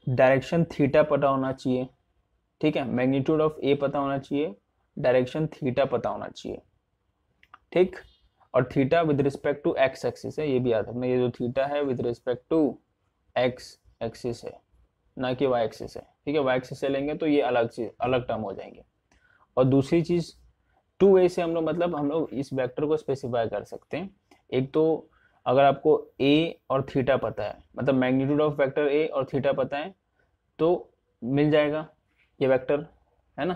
डायरेक्शन थीटा पता होना चाहिए ठीक है मैग्नीट्यूड ऑफ ए पता होना चाहिए डायरेक्शन थीटा पता होना चाहिए ठीक और theta with respect to X axis है ये भी याद रखना ये जो थीटा है with respect to X axis है ना कि वाई एक्सिस है ठीक है वैक्स से लेंगे तो ये अलग चीज अलग टर्म हो जाएंगे और दूसरी चीज टू वे से हम लोग मतलब हम लोग इस वेक्टर को स्पेसिफाई कर सकते हैं एक तो अगर आपको ए और थीटा पता है मतलब मैग्नीट्यूड ऑफ वेक्टर ए और थीटा पता है तो मिल जाएगा ये वेक्टर है ना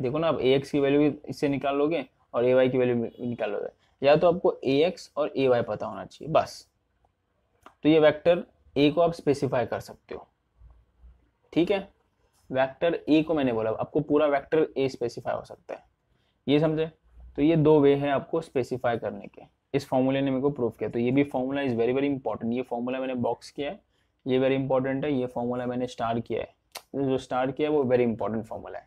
देखो ना आप ए एक्स की वैल्यू इससे निकाल लोगे और ए वाई की वैल्यू निकाल लोगे या तो आपको ए एक्स और ए वाई पता होना चाहिए बस तो ये वेक्टर ए को आप स्पेसिफाई कर सकते हो ठीक है वेक्टर ए को मैंने बोला आपको पूरा वेक्टर ए स्पेसिफाई हो सकता है ये समझे तो ये दो वे हैं आपको स्पेसिफाई करने के इस फॉर्मूले ने मेरे को प्रूफ किया तो ये भी formula is very very important ये फॉर्मूला मैंने बॉक्स किया है ये वेरी इंपॉर्टेंट है ये फॉर्मूला मैंने स्टार किया है तो जो स्टार किया है वो वेरी इंपॉर्टेंट फॉर्मूला है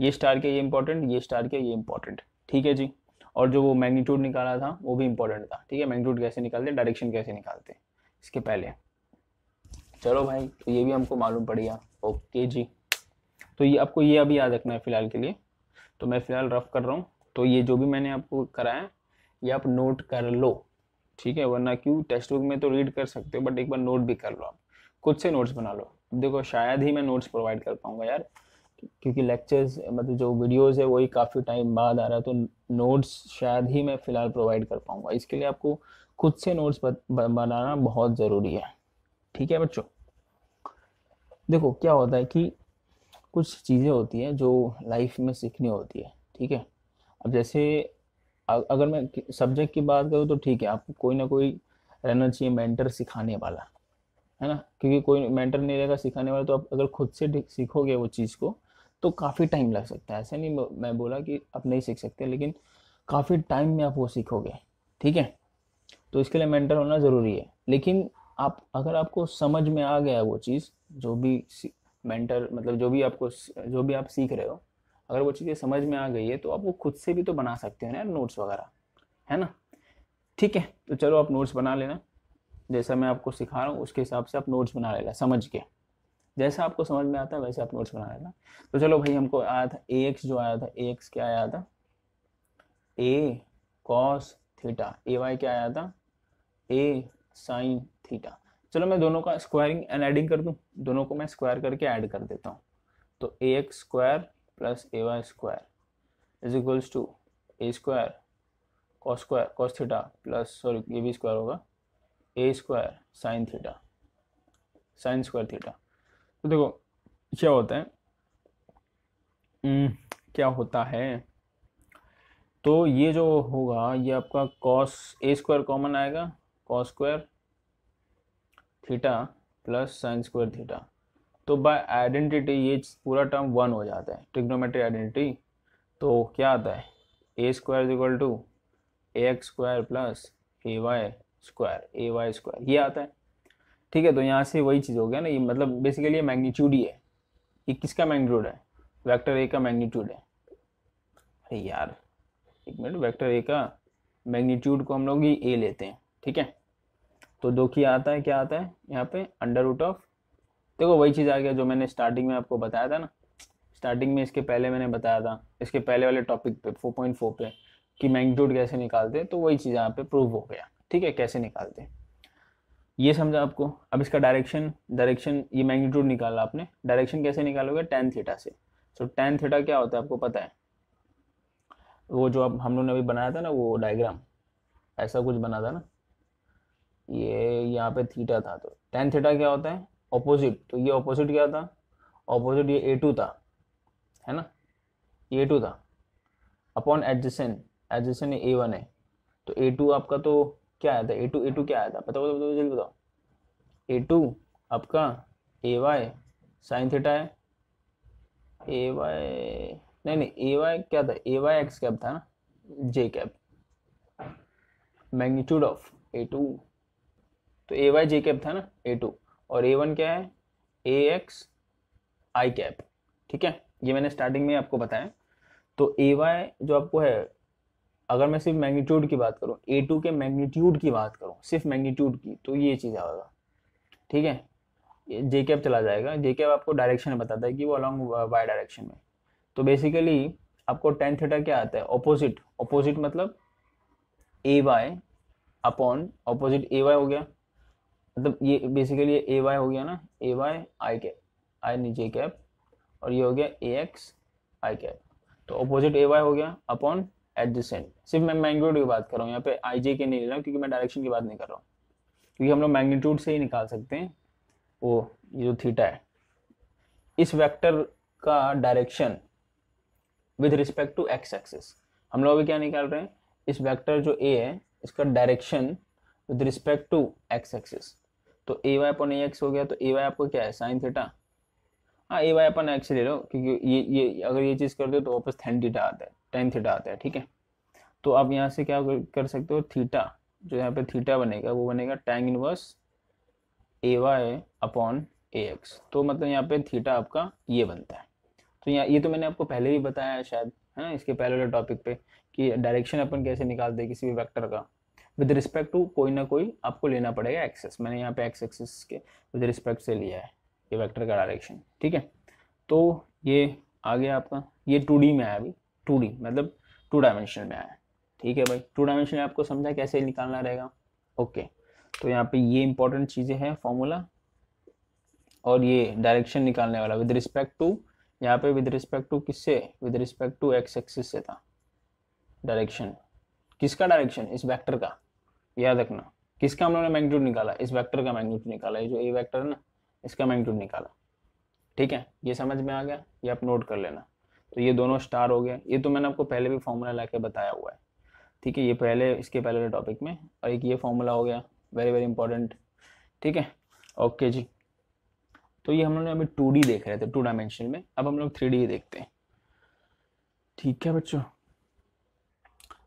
ये स्टार किया ये इंपॉर्टेंट ये स्टार किया ये इंपॉर्टेंट ठीक है जी और जो वो मैग्नीट्यूड निकाला था वो भी इंपॉर्टेंट था ठीक है मैग्नीट्यूड कैसे निकालते डायरेक्शन कैसे निकालते इसके पहले चलो भाई तो ये भी हमको मालूम पड़ गया ओके जी तो ये आपको ये अभी याद रखना है फ़िलहाल के लिए तो मैं फ़िलहाल रफ़ कर रहा हूँ तो ये जो भी मैंने आपको कराया ये आप नोट कर लो ठीक है वरना क्यों टेक्स्ट बुक में तो रीड कर सकते हो बट एक बार नोट भी कर लो आप खुद से नोट्स बना लो देखो शायद ही मैं नोट्स प्रोवाइड कर पाऊँगा यार क्योंकि लेक्चर्स मतलब जो वीडियोस है वही काफ़ी टाइम बाद आ रहा है तो नोट्स शायद ही मैं फ़िलहाल प्रोवाइड कर पाऊँगा इसके लिए आपको खुद से नोट्स बनाना बहुत ज़रूरी है ठीक है बच्चों देखो क्या होता है कि कुछ चीज़ें होती हैं जो लाइफ में सीखनी होती है ठीक है अब जैसे अगर मैं सब्जेक्ट की बात करूँ तो ठीक है आपको कोई ना कोई रहना चाहिए मेंटर सिखाने वाला है ना क्योंकि कोई मेंटर नहीं रहेगा सिखाने वाला तो आप अगर खुद से सीखोगे वो चीज़ को तो काफ़ी टाइम लग सकता है ऐसा नहीं मैं बोला कि आप नहीं सीख सकते लेकिन काफ़ी टाइम में आप वो सीखोगे ठीक है तो इसके लिए मेंटर होना ज़रूरी है लेकिन आप अगर आपको समझ में आ गया है वो चीज़ जो भी मेंटर मतलब जो भी आपको जो भी आप सीख रहे हो अगर वो चीज़ें समझ में आ गई है तो आप वो खुद से भी तो बना सकते हो ना नोट्स वगैरह है ना ठीक है तो चलो आप नोट्स बना लेना जैसा मैं आपको सिखा रहा हूँ उसके हिसाब से आप नोट्स बना लेना समझ के जैसा आपको समझ में आता है वैसे आप नोट्स बना लेना तो चलो भाई हमको आया था ए एक्स जो आया था ए एक्स क्या आया था A cos theta A Y क्या आया था ए साइन थीटा चलो मैं दोनों का स्क्वायरिंग एंड एडिंग कर दूँ दोनों को मैं स्क्वायर करके ऐड कर देता हूँ तो A X square plus A Y square is equals to A square cos square cos theta plus sorry ये भी स्क्वायर होगा A square sine theta sine square theta तो देखो क्या होता है हम्म, क्या होता है तो ये जो होगा ये आपका कॉस ए स्क्वायर कॉमन आएगा cos square theta plus sine square theta तो बाय आइडेंटिटी ये पूरा टर्म वन हो जाता है ट्रिग्नोमेट्री आइडेंटिटी तो क्या आता है A square equal to A X square plus A Y square A Y square ये आता है ठीक है तो यहाँ से वही चीज़ हो गया ना ये मतलब बेसिकली ये मैग्नीट्यूड ही है ये किसका मैग्नीट्यूड है वैक्टर ए का मैग्नीट्यूड है अरे यार एक मिनट वैक्टर ए का मैग्नीट्यूड को हम लोग ये ए लेते हैं ठीक है तो दो की आता है क्या आता है यहाँ पे अंडर रूट ऑफ देखो वही चीज़ आ गया जो मैंने स्टार्टिंग में आपको बताया था ना स्टार्टिंग में इसके पहले मैंने बताया था इसके पहले वाले टॉपिक पे 4.4 पे कि मैग्नीट्यूड कैसे निकालते तो वही चीज़ यहाँ पे प्रूव हो गया ठीक है कैसे निकालते ये समझा आपको अब इसका डायरेक्शन डायरेक्शन ये मैग्नीट्यूड निकाला आपने डायरेक्शन कैसे निकालोगे टेन थीटा से सो टेन थीटा क्या होता है आपको पता है वो जो आप हम लोगों ने अभी बनाया था ना वो डायग्राम ऐसा कुछ बना था ना ये यहाँ पे थीटा था तो टेन थीटा क्या होता है ऑपोजिट तो ये ऑपोजिट क्या था ऑपोजिट ये ए टू था है ना ए टू था upon adjacent adjacent A one है तो ए टू आपका तो क्या आया था ए टू ए टू क्या आया था बताओ बताओ जल्दी बताओ ए टू आपका ए वाई साइन थीटा है ए वाई नहीं नहीं ए वाई क्या था ए वाई एक्स कैप था ना J cap magnitude of A two तो ए वाई जे कैप था ना ए टू और ए वन क्या है ए एक्स आई कैप ठीक है ये मैंने स्टार्टिंग में आपको बताया तो ए वाई जो आपको है अगर मैं सिर्फ मैग्नीट्यूड की बात करूँ ए टू के मैग्नीट्यूड की बात करूँ सिर्फ मैग्नीट्यूड की तो ये चीज़ आएगा ठीक है जे कैप चला जाएगा जे कैप आपको डायरेक्शन बताता है कि वो अलॉन्ग वाई डायरेक्शन में तो बेसिकली आपको टेन थीटा क्या आता है ऑपोजिट ऑपोजिट मतलब A Y upon opposite A Y हो गया मतलब ये बेसिकली ए वाई हो गया ना ए वाई आई कैप आई नीचे कैप और ये हो गया ए एक्स आई कैप तो अपोजिट ए वाई हो गया अपॉन एडजेसेंट सिर्फ मैं मैग्नीट्यूड की बात कर रहा हूँ यहाँ पे आई जे के नहीं ले रहा हूँ क्योंकि मैं डायरेक्शन की बात नहीं कर रहा हूँ क्योंकि हम लोग मैग्नीट्यूड से ही निकाल सकते हैं वो ये जो थीटा है इस वेक्टर का direction with respect to X axis हम लोग अभी क्या निकाल रहे हैं इस वेक्टर जो ए है इसका direction with respect to X axis तो A Y upon A x हो गया तो ए वाई आपको क्या है साइन थीटा हाँ ए वाई अपन एक्स ले लो क्योंकि ये ये अगर ये चीज़ कर दो तो वापस थेन थीटा आता है टेन थीटा आता है ठीक है तो आप यहाँ से क्या कर सकते हो थीटा जो यहाँ पे थीटा बनेगा वो बनेगा tan inverse A Y upon A X तो मतलब यहाँ पे थीटा आपका ये बनता है तो यहाँ ये तो मैंने आपको पहले भी बताया है शायद है ना इसके पहले वाले टॉपिक पे कि डायरेक्शन अपन कैसे निकालते हैं किसी भी वेक्टर का विद रिस्पेक्ट टू कोई ना कोई आपको लेना पड़ेगा एक्सेस मैंने यहाँ पे एक्स एक्सेस के विद रिस्पेक्ट से लिया है ये वेक्टर का डायरेक्शन ठीक है तो ये आ गया आपका ये टू में आया अभी टू मतलब टू डायमेंशनल में आया ठीक है भाई टू डायमेंशनल आपको समझा कैसे निकालना रहेगा ओके तो यहाँ पे ये इंपॉर्टेंट चीज़ें हैं फॉर्मूला और ये डायरेक्शन निकालने वाला विद रिस्पेक्ट टू यहाँ पे विद रिस्पेक्ट टू किससे with respect to X axis से था डायरेक्शन किसका डायरेक्शन इस वेक्टर का याद रखना किसका हम लोगों ने मैग्नीट्यूड निकाला इस वेक्टर का मैग्नीट्यूड निकाला ये जो ए वेक्टर है ना इसका मैग्नीट्यूड निकाला ठीक है ये समझ में आ गया ये आप नोट कर लेना तो ये दोनों स्टार हो गए ये तो मैंने आपको पहले भी फॉर्मूला ला के बताया हुआ है ठीक है ये पहले इसके पहले वाले टॉपिक में और एक ये फॉर्मूला हो गया वेरी वेरी इंपॉर्टेंट ठीक है ओके जी तो ये हम लोग अभी टू देख रहे थे टू डायमेंशन में अब हम लोग थ्री देखते हैं ठीक है बच्चों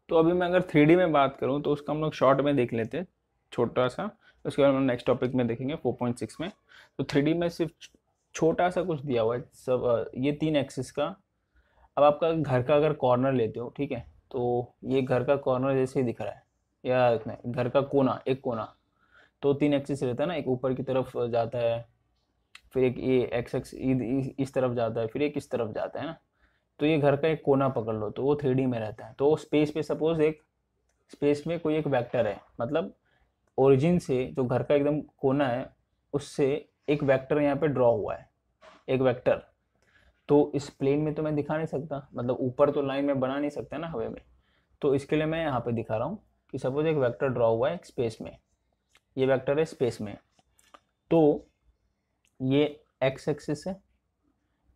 तो अभी मैं अगर थ्री में बात करूँ तो उसका हम लोग शॉर्ट में देख लेते हैं छोटा सा उसके बाद हम नेक्स्ट टॉपिक में देखेंगे 4.6 में तो थ्री में सिर्फ छोटा सा कुछ दिया हुआ है सब ये तीन एक्सिस का अब आपका घर का अगर कॉर्नर लेते हो ठीक है तो ये घर का कॉर्नर जैसे ही दिख रहा है या घर का कोना एक कोना तो तीन एक्सिस रहता है ना एक ऊपर की तरफ जाता है फिर एक ये एक्स एक्स इस तरफ जाता है फिर एक इस तरफ जाता है ना तो ये घर का एक कोना पकड़ लो तो वो थ्री में रहता है तो स्पेस पे सपोज एक स्पेस में कोई एक वेक्टर है मतलब ओरिजिन से जो घर का एकदम कोना है उससे एक वेक्टर यहाँ पे ड्रॉ हुआ है एक वेक्टर तो इस प्लेन में तो मैं दिखा नहीं सकता मतलब ऊपर तो लाइन में बना नहीं सकता ना हवे में तो इसके लिए मैं यहाँ पे दिखा रहा हूँ कि सपोज एक वेक्टर ड्रॉ हुआ है एक स्पेस में ये वेक्टर है स्पेस में तो ये एक्स एक्सिस है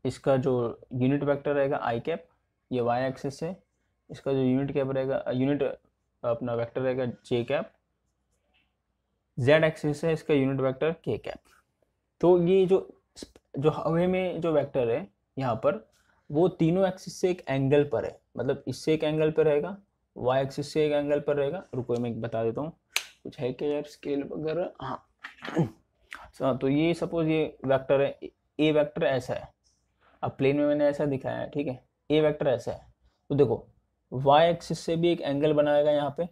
इसका जो यूनिट वेक्टर रहेगा आई कैप ये वाई एक्सिस है इसका जो यूनिट कैप रहेगा यूनिट अपना वेक्टर रहेगा जे कैप जेड एक्सिस है इसका यूनिट वेक्टर के कैप तो ये जो जो हवे में जो वेक्टर है यहाँ पर वो तीनों एक्सिस से एक एंगल पर है मतलब इससे एक एंगल पर रहेगा वाई एक्सिस से एक एंगल पर रहेगा रुको मैं बता देता हूँ कुछ है क्या यार स्केल वगैरह हाँ।, हाँ तो ये सपोज ये वेक्टर है ए वेक्टर ऐसा है अब प्लेन में मैंने ऐसा दिखाया है ठीक है ए वेक्टर ऐसा है तो देखो वाई एक्सिस से भी एक एंगल बनाएगा यहाँ पे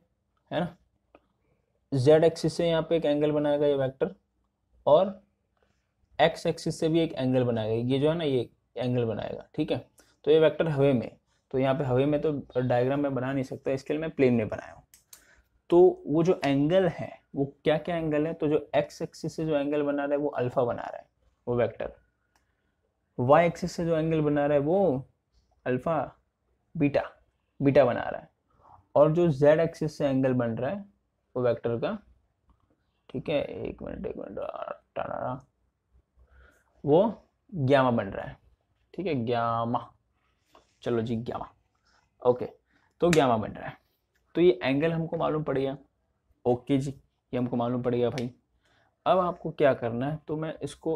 है ना जेड एक्सिस से यहाँ पे एक एंगल बनाएगा ये वेक्टर और एक्स एक्सिस से भी एक एंगल बनाएगा ये जो है ना ये एंगल बनाएगा ठीक है तो ये वैक्टर हवे में तो यहाँ पे हवे में तो डायग्राम में बना नहीं सकता इसके लिए मैं प्लेन में बनाया हूँ तो वो जो एंगल है वो क्या क्या एंगल है तो जो एक्स एक्सिस से जो एंगल बना रहा है वो अल्फा बना रहा है वो वेक्टर वाई एक्सिस से जो एंगल बना रहा है वो अल्फा बीटा बीटा बना रहा है और जो जेड एक्सिस से एंगल बन रहा है वो वेक्टर का ठीक है एक मिनट एक मिनट वो ग्यामा बन रहा है ठीक है ग्यामा चलो जी ग्यामा ओके तो ग्यामा बन रहा है तो ये एंगल हमको मालूम पड़ गया ओके जी ये हमको मालूम पड़ गया भाई अब आपको क्या करना है तो मैं इसको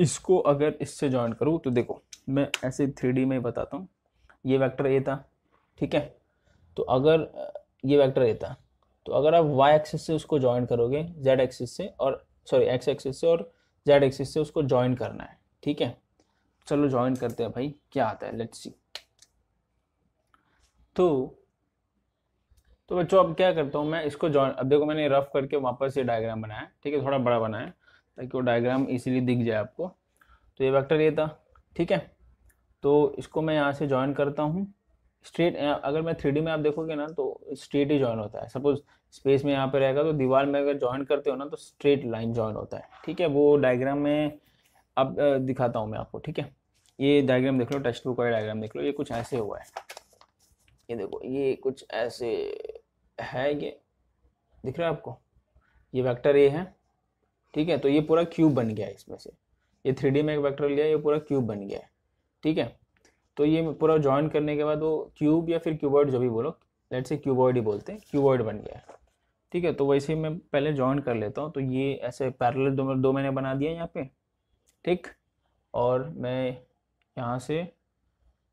इसको अगर इससे ज्वाइन करूँ तो देखो मैं ऐसे थ्री में बताता हूँ ये वैक्टर ए था ठीक है तो अगर ये वैक्टर ए था तो अगर आप वाई एक्सिस से उसको ज्वाइन करोगे जेड एक्सिस से और सॉरी एक्स एक्सिस से और जेड एक्सिस से उसको ज्वाइन करना है ठीक है चलो ज्वाइन करते हैं भाई क्या आता है लेट्स सी तो तो बच्चों अब क्या करता हूँ मैं इसको ज्वाइन अब देखो मैंने रफ करके वापस ये डायग्राम बनाया ठीक है थोड़ा बड़ा बनाया ताकि वो डायग्राम इजीली दिख जाए आपको तो ये वेक्टर ये था ठीक है तो इसको मैं यहाँ से ज्वाइन करता हूँ स्ट्रेट अगर मैं थ्री में आप देखोगे ना तो स्ट्रेट ही ज्वाइन होता है सपोज स्पेस में यहाँ पे रहेगा तो दीवार में अगर ज्वाइन करते हो ना तो स्ट्रेट लाइन ज्वाइन होता है ठीक है वो डायग्राम में अब दिखाता हूँ मैं आपको ठीक है ये डायग्राम देख लो टेक्स्ट बुक का डायग्राम देख लो ये कुछ ऐसे हुआ है ये देखो ये कुछ ऐसे है ये दिख रहा है आपको ये वेक्टर ये है ठीक है तो ये पूरा क्यूब बन गया इसमें से ये थ्री में एक वैक्टर लिया ये पूरा क्यूब बन गया है ठीक है तो ये पूरा ज्वाइन करने के बाद वो क्यूब या फिर क्यूबॉइड जो भी बोलो लेट से क्यूबॉइड ही बोलते हैं क्यूबॉइड बन गया है ठीक है तो वैसे ही मैं पहले ज्वाइन कर लेता हूँ तो ये ऐसे पैरल दो दो मैंने बना दिया यहाँ पे ठीक और मैं यहाँ से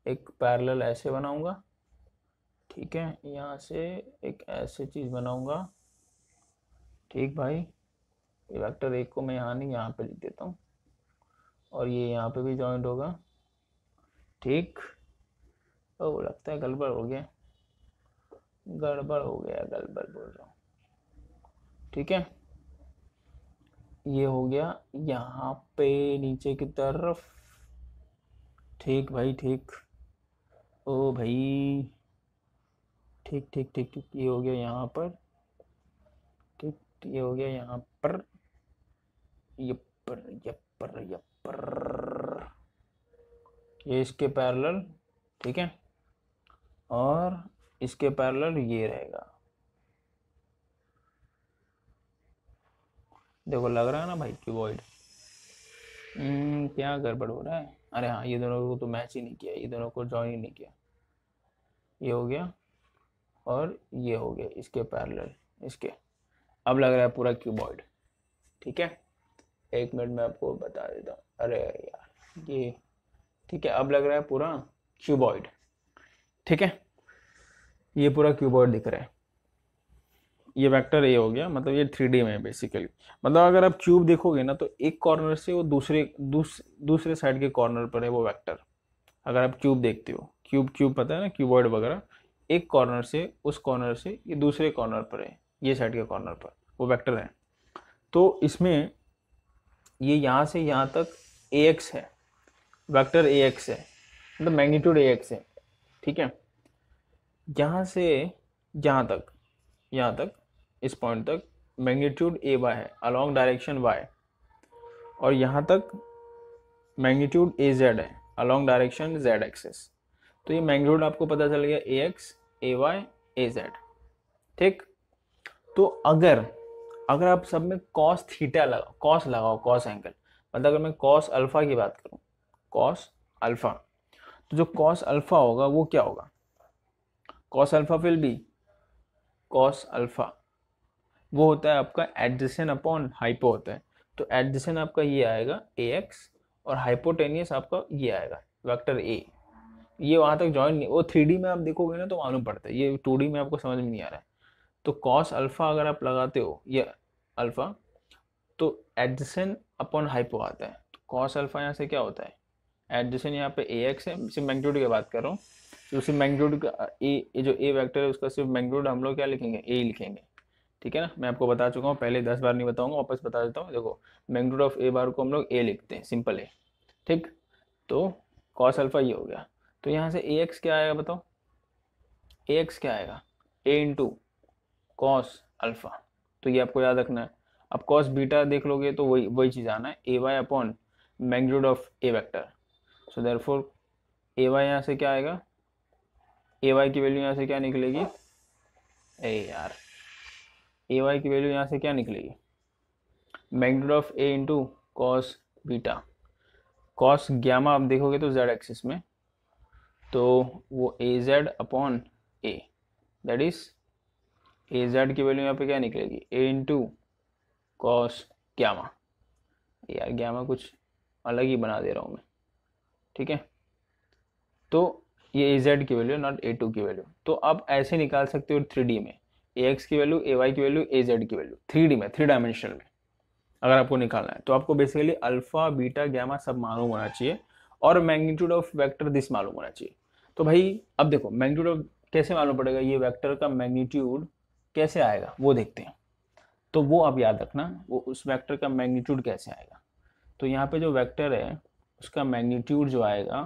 एक पैरल ऐसे बनाऊँगा ठीक है यहाँ से एक ऐसे चीज़ बनाऊँगा ठीक भाई ये वेक्टर एक को मैं यहाँ नहीं यहाँ पे लिख देता हूँ और ये यहाँ पे भी जॉइंट होगा ठीक तो लगता है गड़बड़ हो गया गड़बड़ हो गया गड़बड़ बोल रहा हूँ ठीक है ये हो गया यहाँ पे नीचे की तरफ ठीक भाई ठीक ओ भाई ठीक ठीक ठीक ठीक ये हो गया यहाँ पर ठीक ये हो गया यहाँ पर यपर यपर यपर ये इसके पैरेलल ठीक है और इसके पैरेलल ये रहेगा देखो लग रहा है ना भाई क्यूबॉइड हम्म, क्या गड़बड़ हो रहा है अरे हाँ ये दोनों को तो मैच ही नहीं किया ये दोनों को जॉइन ही नहीं किया ये हो गया और ये हो गया इसके पैरेलल इसके अब लग रहा है पूरा क्यूबॉइड ठीक है एक मिनट में आपको बता देता हूँ अरे यार ये ठीक है अब लग रहा है पूरा क्यूबॉइड ठीक है ये पूरा क्यूबॉइड दिख रहा है ये वेक्टर ए हो गया मतलब ये थ्री डी में बेसिकली मतलब अगर आप क्यूब देखोगे ना तो एक कॉर्नर से वो दूसरे दूस, दूसरे साइड के कॉर्नर पर है वो वेक्टर अगर आप क्यूब देखते हो क्यूब क्यूब पता है ना क्यूबॉइड वगैरह एक कॉर्नर से उस कॉर्नर से ये दूसरे कॉर्नर पर है ये साइड के कॉर्नर पर वो वेक्टर है तो इसमें ये यहाँ से यहाँ तक ए एक्स है वेक्टर ए एक्स है मतलब मैग्नीट्यूड ए एक्स है ठीक है यहाँ से यहाँ तक यहाँ तक इस पॉइंट तक मैग्नीट्यूड ए वाई है अलॉन्ग डायरेक्शन वाई और यहाँ तक मैग्नीट्यूड ए जेड है अलॉन्ग डायरेक्शन जेड एक्सेस तो ये मैग्नीट्यूड आपको पता चल गया A X A Y A Z ठीक तो अगर अगर आप सब में कॉस थीटा लगाओ कॉस लगाओ कॉस एंगल मतलब अगर मैं कॉस अल्फ़ा की बात करूँ कॉस अल्फ़ा तो जो कॉस अल्फ़ा होगा वो क्या होगा cos alpha will be cos alpha वो होता है आपका एडजेसन अपॉन हाइपो होता है तो एडजेसन आपका ये आएगा ए एक्स और हाइपोटेनियस आपका ये आएगा वेक्टर ए ये वहाँ तक ज्वाइन नहीं वो थ्री में आप देखोगे ना तो मालूम पड़ता है ये टू में आपको समझ में नहीं आ रहा है तो कॉस अल्फा अगर आप लगाते हो ये अल्फा तो एडजसेंट अपॉन हाइपो आता है तो कॉस अल्फा यहाँ से क्या होता है एडजसेंट यहाँ पे ए एक्स है सिर्फ मैग्नीट्यूड की बात कर रहा हूँ तो सिर्फ मैग्नीट्यूड का ए जो ए वेक्टर है उसका सिर्फ मैग्नीट्यूड हम लोग क्या लिखेंगे ए लिखेंगे ठीक है ना मैं आपको बता चुका हूँ पहले दस बार नहीं बताऊँगा वापस बता देता हूँ देखो मैग्नीट्यूड ऑफ ए बार को हम लोग ए लिखते हैं सिंपल ए ठीक तो कॉस अल्फा ये हो गया तो यहाँ से ए एक्स क्या आएगा बताओ ए एक्स क्या आएगा ए इंटू कॉस अल्फा तो ये आपको याद रखना है अब कॉस बीटा देख लोगे तो वही वही चीज़ आना है A Y upon magnitude of A vector so for A Y यहाँ से क्या आएगा ए वाई की वैल्यू यहाँ से क्या निकलेगी ए यार ए वाई की वैल्यू यहाँ से क्या निकलेगी magnitude of A into cos beta cos gamma आप देखोगे तो जेड एक्सिस में तो वो A Z upon A that is A Z की वैल्यू यहाँ पे क्या निकलेगी ए इंटू कॉस ग्यामा यार ग्यामा कुछ अलग ही बना दे रहा हूँ मैं ठीक है तो ये ए जेड की वैल्यू नॉट ए टू की वैल्यू तो आप ऐसे निकाल सकते हो थ्री डी में ए एक्स की वैल्यू ए वाई की वैल्यू ए जेड की वैल्यू थ्री डी में थ्री डायमेंशनल में अगर आपको निकालना है तो आपको बेसिकली अल्फ़ा बीटा ग्यामा सब मालूम होना चाहिए और मैग्नीट्यूड ऑफ वैक्टर दिस मालूम होना चाहिए तो भाई अब देखो मैग्नीट्यूड ऑफ कैसे मालूम पड़ेगा ये वैक्टर का मैग्नीट्यूड कैसे आएगा वो देखते हैं तो वो आप याद रखना वो उस वेक्टर का मैग्नीट्यूड कैसे आएगा तो यहाँ पे जो वेक्टर है उसका मैग्नीट्यूड जो आएगा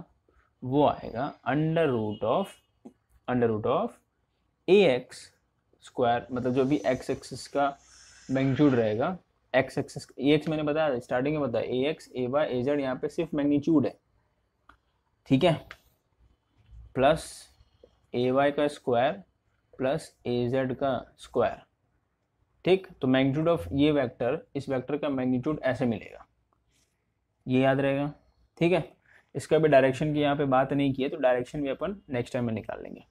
वो आएगा under root of under root of A X square मतलब जो भी एक्स एक्सिस का मैग्नीट्यूड रहेगा एक्स एक्सिस ए एक्स मैंने बताया स्टार्टिंग में बताया A X A Y A Z यहाँ पे सिर्फ मैग्नीट्यूड है ठीक है प्लस ए वाई का स्क्वायर प्लस ए जेड का स्क्वायर ठीक तो मैग्नीट्यूड ऑफ ये वेक्टर इस वेक्टर का मैग्नीट्यूड ऐसे मिलेगा ये याद रहेगा ठीक है इसका भी डायरेक्शन की यहाँ पे बात नहीं की है तो डायरेक्शन भी अपन नेक्स्ट टाइम में निकाल लेंगे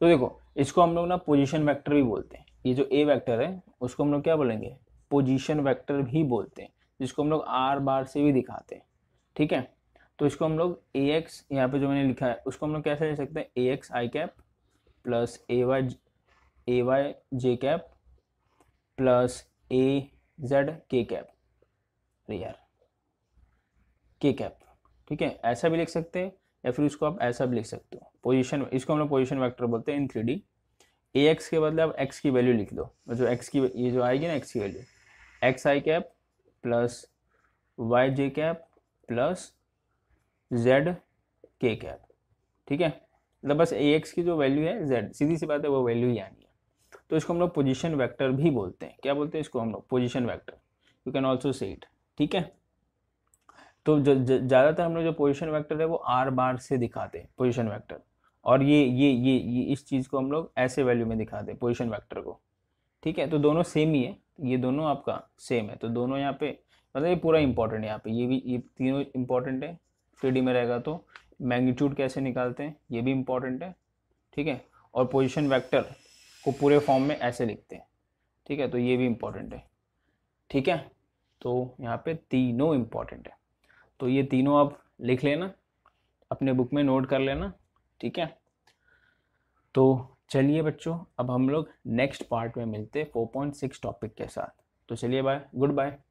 तो देखो इसको हम लोग ना पोजिशन वैक्टर भी बोलते हैं ये जो ए वैक्टर है उसको हम लोग क्या बोलेंगे पोजिशन वैक्टर भी बोलते हैं जिसको हम लोग आर बार से भी दिखाते हैं ठीक है तो इसको हम लोग ए एक्स यहाँ पे जो मैंने लिखा है उसको हम लोग कैसे ले सकते हैं A X I cap plus A Y A Y J cap plus A Z K cap यार के कैप ठीक है ऐसा भी लिख सकते हैं या फिर उसको आप ऐसा भी लिख सकते हो पोजीशन इसको हम लोग पोजिशन वैक्टर बोलते हैं in three D A X के बदले आप एक्स की वैल्यू लिख दो जो एक्स की ये जो आएगी ना एक्स की value X I cap plus Y J cap plus Z K cap ठीक है मतलब बस ए एक्स की जो वैल्यू है जेड सीधी सी बात है वो वैल्यू ही आनी तो इसको हम लोग पोजिशन वैक्टर भी बोलते हैं क्या बोलते हैं इसको हम लोग position vector you can also say it ठीक है तो ज़्यादातर हम लोग जो पोजिशन वैक्टर है वो आर बार से दिखाते हैं पोजिशन वैक्टर और ये ये ये ये इस चीज़ को हम लोग ऐसे वैल्यू में दिखाते हैं पोजिशन वैक्टर को ठीक है तो दोनों सेम ही है ये दोनों आपका सेम है तो दोनों यहाँ पे मतलब ये पूरा इंपॉर्टेंट है यहाँ पे ये भी ये तीनों इंपॉर्टेंट है थ्री में रहेगा तो मैग्नीट्यूड कैसे निकालते हैं ये भी इंपॉर्टेंट है ठीक है और पोजिशन वैक्टर को पूरे फॉर्म में ऐसे लिखते हैं ठीक है तो ये भी इम्पोर्टेंट है ठीक है तो यहाँ पे तीनों इम्पॉर्टेंट है तो ये तीनों आप लिख लेना अपने बुक में नोट कर लेना ठीक है तो चलिए बच्चों अब हम लोग नेक्स्ट पार्ट में मिलते हैं 4.6 टॉपिक के साथ तो चलिए बाय गुड बाय